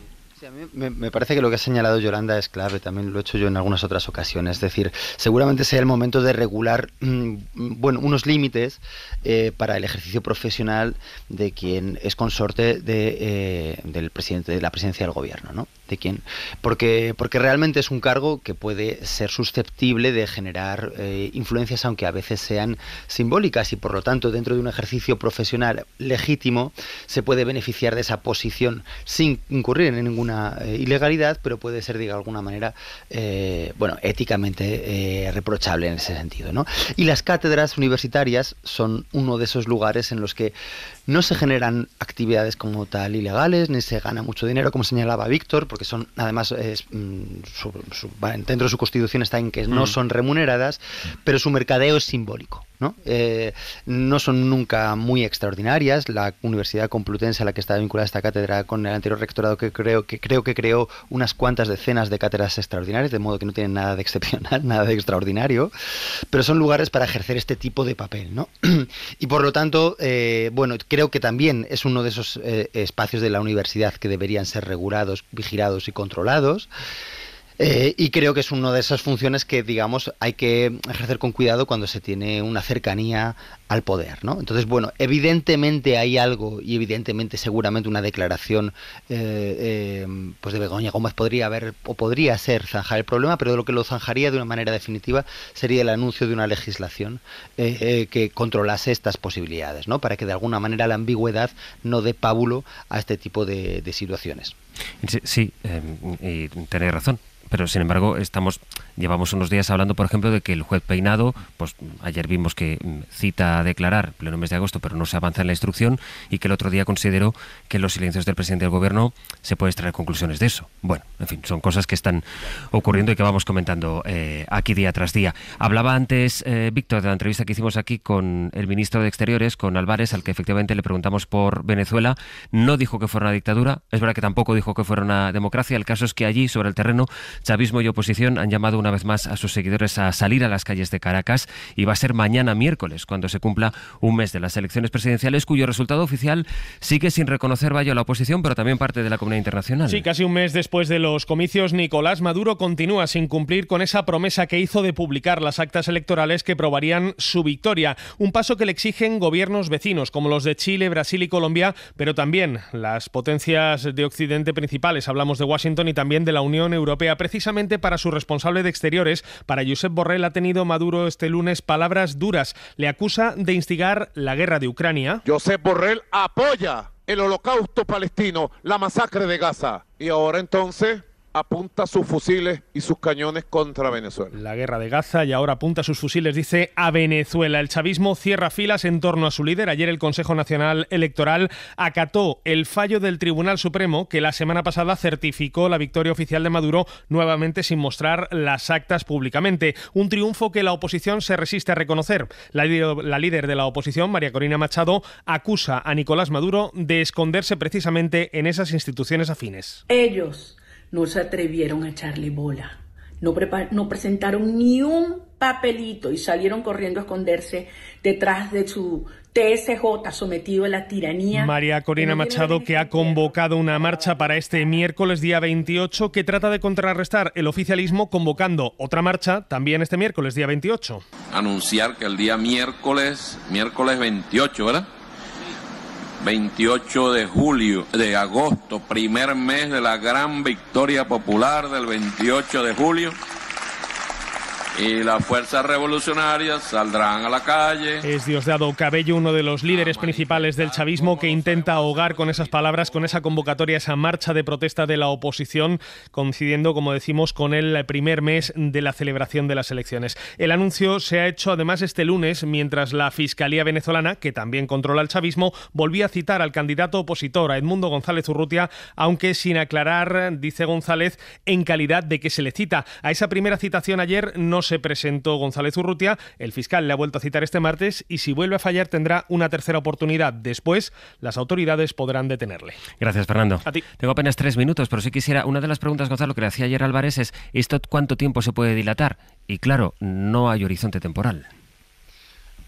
me, parece que lo que ha señalado Yolanda es clave, también lo he hecho yo en algunas otras ocasiones. Es decir, seguramente sea el momento de regular mm, bueno, unos límites eh, para el ejercicio profesional de quien es consorte de, eh, del presidente, de la presidencia del gobierno. ¿no? quién. Porque, porque realmente es un cargo que puede ser susceptible de generar eh, influencias, aunque a veces sean simbólicas, y por lo tanto, dentro de un ejercicio profesional legítimo, se puede beneficiar de esa posición sin incurrir en ninguna eh, ilegalidad, pero puede ser, de alguna manera, eh, bueno, éticamente reprochable en ese sentido. Y las cátedras universitarias son uno de esos lugares en los que no se generan actividades como tal ilegales, ni se gana mucho dinero, como señalaba Víctor, porque son, además, mm, dentro de su constitución está en que no mm. son remuneradas, pero su mercadeo es simbólico. ¿no? Eh, no son nunca muy extraordinarias. La Universidad Complutense a la que está vinculada esta cátedra con el anterior rectorado que creo que creo que creó unas cuantas decenas de cátedras extraordinarias, de modo que no tienen nada de excepcional, nada de extraordinario, pero son lugares para ejercer este tipo de papel, Y por lo tanto, eh, bueno, creo que también es uno de esos eh, espacios de la universidad que deberían ser regulados, vigilados y controlados. Eh, y creo que es una de esas funciones que, digamos, hay que ejercer con cuidado cuando se tiene una cercanía al poder, ¿no? Entonces, bueno, evidentemente hay algo y evidentemente seguramente una declaración eh, eh, pues de Begoña Gómez podría haber o podría ser zanjar el problema, pero lo que lo zanjaría de una manera definitiva sería el anuncio de una legislación que controlase estas posibilidades, ¿no? Para que de alguna manera la ambigüedad no dé pábulo a este tipo de, de situaciones. Sí, em, y tenéis razón pero sin embargo estamos llevamos unos días hablando por ejemplo de que el juez peinado pues ayer vimos que mm, cita a declarar pleno mes de agosto pero no se avanza en la instrucción y que el otro día consideró que los silencios del presidente del gobierno se puede extraer conclusiones de eso bueno en fin son cosas que están ocurriendo y que vamos comentando eh, aquí día tras día hablaba antes eh, Víctor de la entrevista que hicimos aquí con el ministro de Exteriores con Álvarez al que efectivamente le preguntamos por Venezuela no dijo que fuera una dictadura es verdad que tampoco dijo que fuera una democracia el caso es que allí sobre el terreno Chavismo y oposición han llamado una vez más a sus seguidores a salir a las calles de Caracas y va a ser mañana miércoles cuando se cumpla un mes de las elecciones presidenciales cuyo resultado oficial sigue sin reconocer vallo a la oposición, pero también parte de la comunidad internacional. Sí, casi un mes después de los comicios, Nicolás Maduro continúa sin cumplir con esa promesa que hizo de publicar las actas electorales que probarían su victoria, un paso que le exigen gobiernos vecinos como los de Chile, Brasil y Colombia, pero también las potencias de Occidente principales. Hablamos de Washington y también de la Unión Europea precisamente para su responsable de exteriores, para Josep Borrell, ha tenido Maduro este lunes palabras duras. Le acusa de instigar la guerra de Ucrania. Josep Borrell apoya el holocausto palestino, la masacre de Gaza. Y ahora entonces apunta sus fusiles y sus cañones contra Venezuela. La guerra de Gaza y ahora apunta sus fusiles, dice, a Venezuela. El chavismo cierra filas en torno a su líder. Ayer el Consejo Nacional Electoral acató el fallo del Tribunal Supremo que la semana pasada certificó la victoria oficial de Maduro nuevamente sin mostrar las actas públicamente. Un triunfo que la oposición se resiste a reconocer. La, líder de la oposición, María Corina Machado, acusa a Nicolás Maduro de esconderse precisamente en esas instituciones afines. Ellos no se atrevieron a echarle bola. No, no, presentaron ni un papelito y salieron corriendo a esconderse detrás de su TSJ sometido a la tiranía. María Corina Machado que ha convocado una marcha para este miércoles día 28 que trata de contrarrestar el oficialismo convocando otra marcha también este miércoles día 28. Anunciar que el día miércoles, miércoles 28, ¿verdad? 28 de julio, de agosto, primer mes de la gran victoria popular del 28 de julio y las fuerzas revolucionarias saldrán a la calle. Es Diosdado Cabello, uno de los líderes principales del chavismo, que intenta ahogar con esas palabras, con esa convocatoria, esa marcha de protesta de la oposición, coincidiendo, como decimos, con el primer mes de la celebración de las elecciones. El anuncio se ha hecho además este lunes, mientras la Fiscalía venezolana, que también controla el chavismo, volvía a citar al candidato opositor, a Edmundo González Urrutia, aunque sin aclarar, dice González, en calidad de que se le cita. A esa primera citación ayer no se presentó González Urrutia. El fiscal le ha vuelto a citar este martes y si vuelve a fallar tendrá una tercera oportunidad. Después, las autoridades podrán detenerle. Gracias, Fernando. ti. Tengo apenas tres minutos, pero si quisiera, una de las preguntas, Gonzalo, que le hacía ayer Álvarez es, ¿esto cuánto tiempo se puede dilatar? Y claro, no hay horizonte temporal.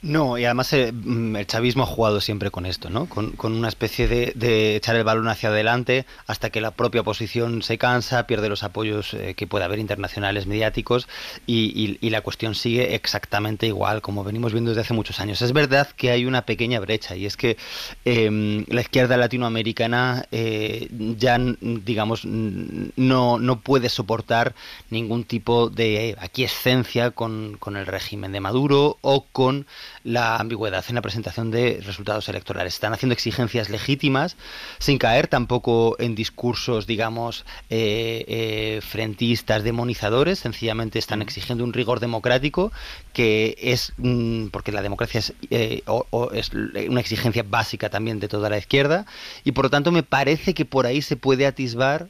No, y además eh, mm, el, chavismo ha jugado siempre con esto, ¿no? Con, una especie de, echar el balón hacia adelante hasta que la propia oposición se cansa, pierde los apoyos eh, que puede haber internacionales, mediáticos, y, la cuestión sigue exactamente igual, como venimos viendo desde hace muchos años. Es verdad que hay una pequeña brecha, y es que em, la izquierda latinoamericana eh, ya, digamos, no, no puede soportar ningún tipo de aquiescencia con, con el régimen de Maduro o con la ambigüedad en la presentación de resultados electorales. Están haciendo exigencias legítimas sin caer tampoco en discursos, digamos, eh, eh frentistas, demonizadores. Sencillamente están exigiendo un rigor democrático que es, mm, porque la democracia es, eh, es una exigencia básica también de toda la izquierda y por lo tanto me parece que por ahí se puede atisbar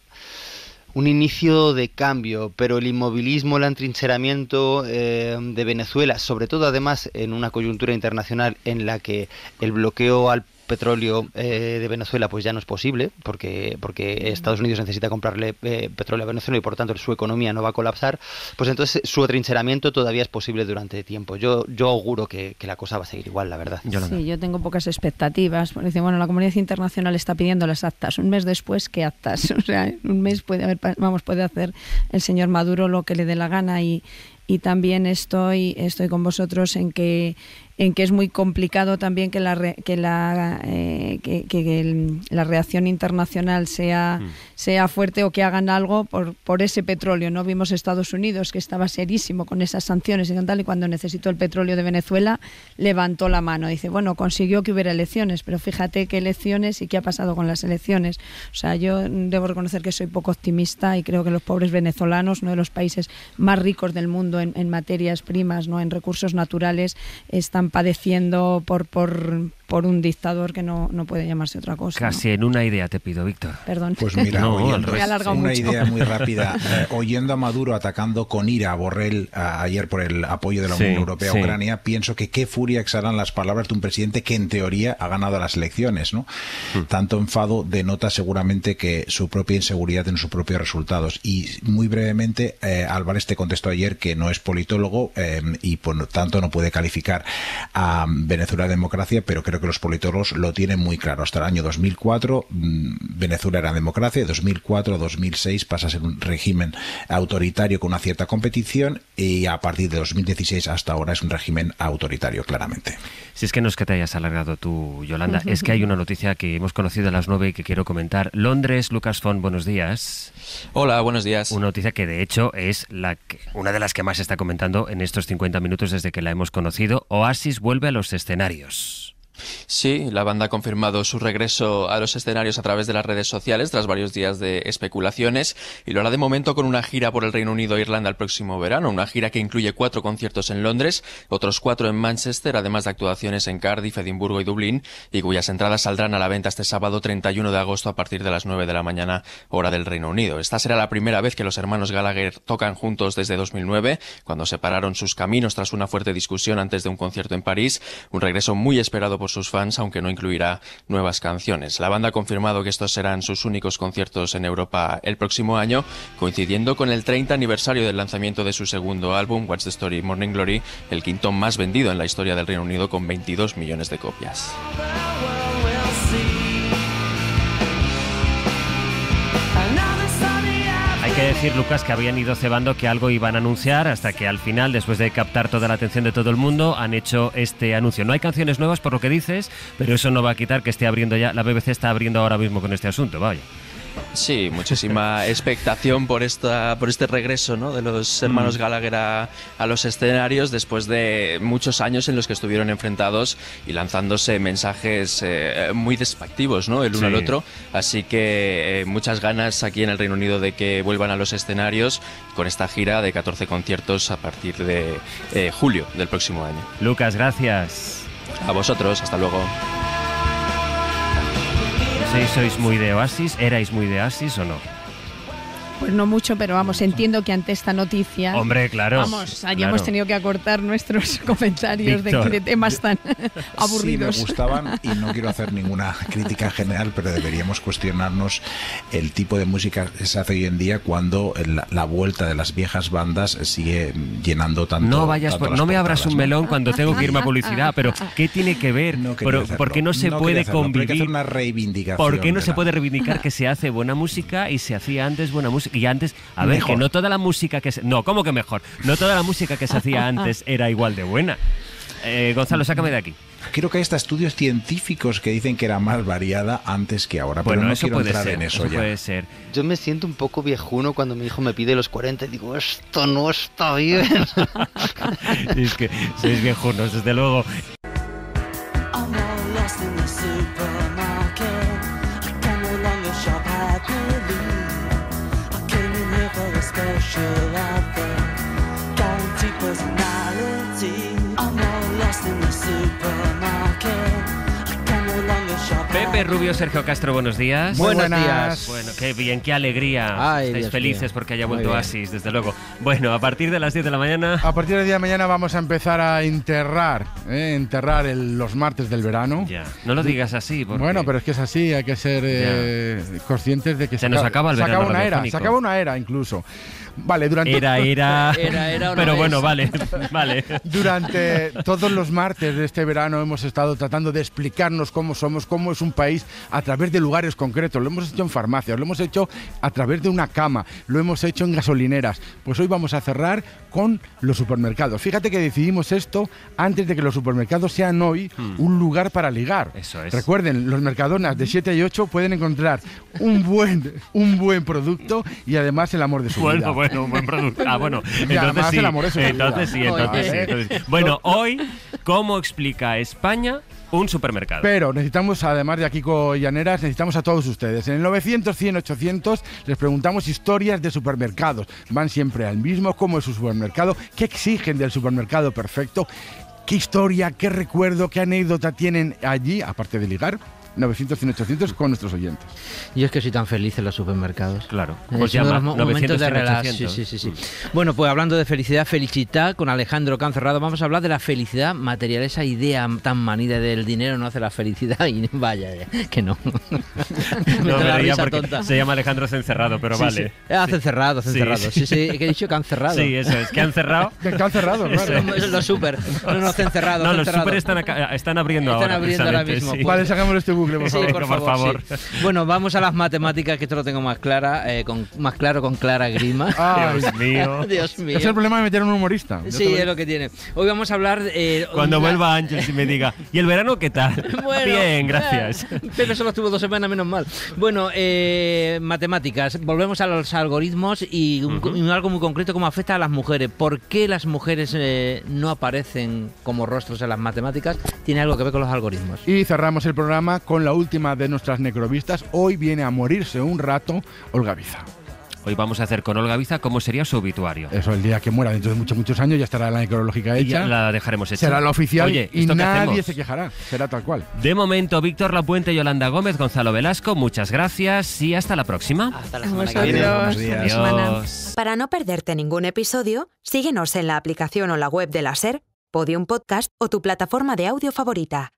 un inicio de cambio, pero el inmovilismo, el entrincheramiento eh, de Venezuela, sobre todo además en una coyuntura internacional en la que el bloqueo al petróleo eh, de Venezuela pues ya no es posible porque, porque Estados Unidos necesita comprarle eh, petróleo a Venezuela y por tanto su economía no va a colapsar, pues entonces su atrincheramiento todavía es posible durante tiempo. Yo, yo auguro que, la cosa va a seguir igual, la verdad. Yo sí, yo tengo pocas expectativas. Porque, bueno, la comunidad internacional está pidiendo las actas. Un mes después, ¿qué actas? O sea, un mes puede haber, vamos, puede hacer el señor Maduro lo que le dé la gana y, y también estoy, estoy con vosotros en que en que es muy complicado también que la, que la, eh, la reacción internacional sea, mm. sea fuerte o que hagan algo por, por ese petróleo. No vimos Estados Unidos, que estaba serísimo con esas sanciones y tal, y cuando necesitó el petróleo de Venezuela, levantó la mano. Dice, bueno, consiguió que hubiera elecciones, pero fíjate qué elecciones y qué ha pasado con las elecciones. O sea, yo debo reconocer que soy poco optimista y creo que los pobres venezolanos, uno de los países más ricos del mundo en, materias primas, no en recursos naturales, están padeciendo por, por, por un dictador que no, puede llamarse otra cosa. Casi en una idea te pido, Víctor. Perdón. Pues mira, no, oyendo, una idea muy rápida. Eh, oyendo a Maduro atacando con ira a Borrell ayer por el apoyo de la Unión Europea a Ucrania, pienso que qué furia exhalan las palabras de un presidente que en teoría ha ganado las elecciones. ¿no? Hmm. Tanto enfado denota seguramente que su propia inseguridad en sus propios resultados. Y muy brevemente, eh, Álvarez te contestó ayer que no es politólogo eh, y por lo tanto no puede calificar a Venezuela democracia, pero creo que los politólogos lo tienen muy claro. Hasta el año 2004 mm, Venezuela era democracia, 2004-2006 pasa a ser un régimen autoritario con una cierta competición y a partir de 2016 hasta ahora es un régimen autoritario, claramente. Si es que no es que te hayas alargado tú, Yolanda, es que hay una noticia que hemos conocido a las 9 y que quiero comentar. Londres, Lucas Font, buenos días. Hola, buenos días. Una noticia que de hecho es la que, una de las que más se está comentando en estos 50 minutos desde que la hemos conocido. Oasis vuelve a los escenarios. Sí, la banda ha confirmado su regreso a los escenarios a través de las redes sociales tras varios días de especulaciones y lo hará de momento con una gira por el Reino Unido e Irlanda el próximo verano, una gira que incluye cuatro conciertos en Londres, otros cuatro en Manchester, además de actuaciones en Cardiff, Edimburgo y Dublín, y cuyas entradas saldrán a la venta este sábado 31 de agosto a partir de las 9 de la mañana hora del Reino Unido. Esta será la primera vez que los hermanos Gallagher tocan juntos desde 2009, cuando separaron sus caminos tras una fuerte discusión antes de un concierto en París, un regreso muy esperado por sus fans, aunque no incluirá nuevas canciones. La banda ha confirmado que estos serán sus únicos conciertos en Europa el próximo año, coincidiendo con el 30 aniversario del lanzamiento de su segundo álbum, What's the Story Morning Glory, el quinto más vendido en la historia del Reino Unido con 22 millones de copias. decir, Lucas, que habían ido cebando que algo iban a anunciar hasta que al final, después de captar toda la atención de todo el mundo, han hecho este anuncio. No hay canciones nuevas por lo que dices, pero eso no va a quitar que esté abriendo ya, la BBC está abriendo ahora mismo con este asunto, vaya. Sí, muchísima expectación por esta, por este regreso ¿no? de los hermanos mm. Gallagher a, los escenarios después de muchos años en los que estuvieron enfrentados y lanzándose mensajes eh, muy despectivos, ¿no? El uno al otro. Así que eh, muchas ganas aquí en el Reino Unido de que vuelvan a los escenarios con esta gira de 14 conciertos a partir de eh, julio del próximo año. Lucas, gracias. A vosotros, hasta luego. ¿Sois, sois muy de Oasis? ¿Erais muy de Oasis o no? Pues no mucho, pero vamos, entiendo que ante esta noticia. Hombre, claro. Vamos, hayamos tenido que acortar nuestros comentarios de, temas tan aburridos. Sí, gustaban y no quiero hacer ninguna crítica general, pero deberíamos cuestionarnos el tipo de música que se hace hoy en día cuando la, vuelta de las viejas bandas sigue llenando tanto. No vayas, no me abras un melón cuando tengo que irme a publicidad, pero ¿qué tiene que ver? No pero, ¿Por qué no se puede convivir? Hay que hacer una reivindicación. ¿Por qué no se puede reivindicar que se hace buena música y se hacía antes buena música? y antes. A ver, que no toda la música que se. No, ¿cómo que mejor? No toda la música que se hacía antes era igual de buena. Eh, Gonzalo, sácame de aquí. Creo que hay hasta estudios científicos que dicen que era más variada antes que ahora, bueno, pero no puede entrar en eso, ya. ser. Yo me siento un poco viejuno cuando mi hijo me pide los 40 y digo, esto no está bien. es que sois viejunos, desde luego. Pepe Rubio, Sergio Castro, buenos días. Buenos días. Bueno, qué bien, qué alegría. Estáis felices porque haya vuelto Asis, desde luego. Bueno, a partir de las 10 de la mañana. A partir de día de mañana vamos a empezar a enterrar, eh, enterrar el- los martes del verano. Ya. No lo digas así. Bueno, pero es que es así, hay que ser eh, conscientes de que Se nos acaba el verano una era, se acaba una era incluso. Vale, durante. Era, era. pero bueno, vale, vale. Durante todos los martes de este verano hemos estado tratando de explicarnos cómo somos, cómo es un país a través de lugares concretos. Lo hemos hecho en farmacias, lo hemos hecho a través de una cama, lo hemos hecho en gasolineras. Pues hoy vamos a cerrar con los supermercados. Fíjate que decidimos esto antes de que los supermercados sean hoy hmm. un lugar para ligar. Eso es. Recuerden, los mercadonas de 7 y 8 pueden encontrar un buen, un buen producto y además el amor de su bueno, vida. Bueno. bueno, producto. Ah, bueno, entonces sí. Entonces sí, entonces sí. bueno, hoy, ¿cómo explica España un supermercado. Pero necesitamos, además de aquí con Llaneras, necesitamos a todos ustedes. En el 900, 100, 800 les preguntamos historias de supermercados. Van siempre al mismo, cómo es su supermercado, qué exigen del supermercado perfecto, qué historia, qué recuerdo, qué anécdota tienen allí, aparte de ligar. 900, 100, 800 con nuestros oyentes. Yo es que soy tan feliz en los supermercados. Claro. Pues de Sí, sí, sí, bueno, pues hablando de felicidad, felicidad con Alejandro Cancerrado, vamos a hablar de la felicidad material, esa idea tan manida del dinero no hace la felicidad y vaya, eh, que no. Me tonta. Se llama Alejandro Cencerrado, pero vale. Hace ah, cerrado, hace cerrado. Sí, sí, que he dicho que han cerrado. Sí, eso es, que han cerrado. que han cerrado, claro. Es los super. No, no, Cencerrado. No, los super están, abriendo ahora. Están abriendo ahora mismo. Pues. Vale, sacamos este boom. Sí, por favor, Bueno, vamos a las matemáticas, que esto lo tengo más clara, eh, con, más claro con Clara Grima. Dios mío. Es el problema de meter a un humorista. sí, es lo que tiene. Hoy vamos a hablar... Eh, Cuando vuelva Ángel y me diga, ¿y el verano qué tal? Bien, gracias. Eh, pero solo estuvo dos semanas, menos mal. Bueno, matemáticas. Volvemos a los algoritmos y, algo muy concreto, cómo afecta a las mujeres. ¿Por qué las mujeres no aparecen como rostros en las matemáticas? Tiene algo que ver con los algoritmos. Y cerramos el programa con la última de nuestras necrovistas. Hoy viene a morirse un rato Olga Viza. Hoy vamos a hacer con Olga Biza cómo sería su obituario. Eso, el día que muera, dentro de muchos, muchos años ya estará la necrológica ella la dejaremos hecha. Será la oficial Oye, y nadie se quejará. Será tal cual. De momento, Víctor Lapuente, Yolanda Gómez, Gonzalo Velasco, muchas gracias y hasta la próxima. Hasta la semana que viene. Para no perderte ningún episodio, síguenos en la aplicación o la web de la SER, Podium Podcast o tu plataforma de audio favorita.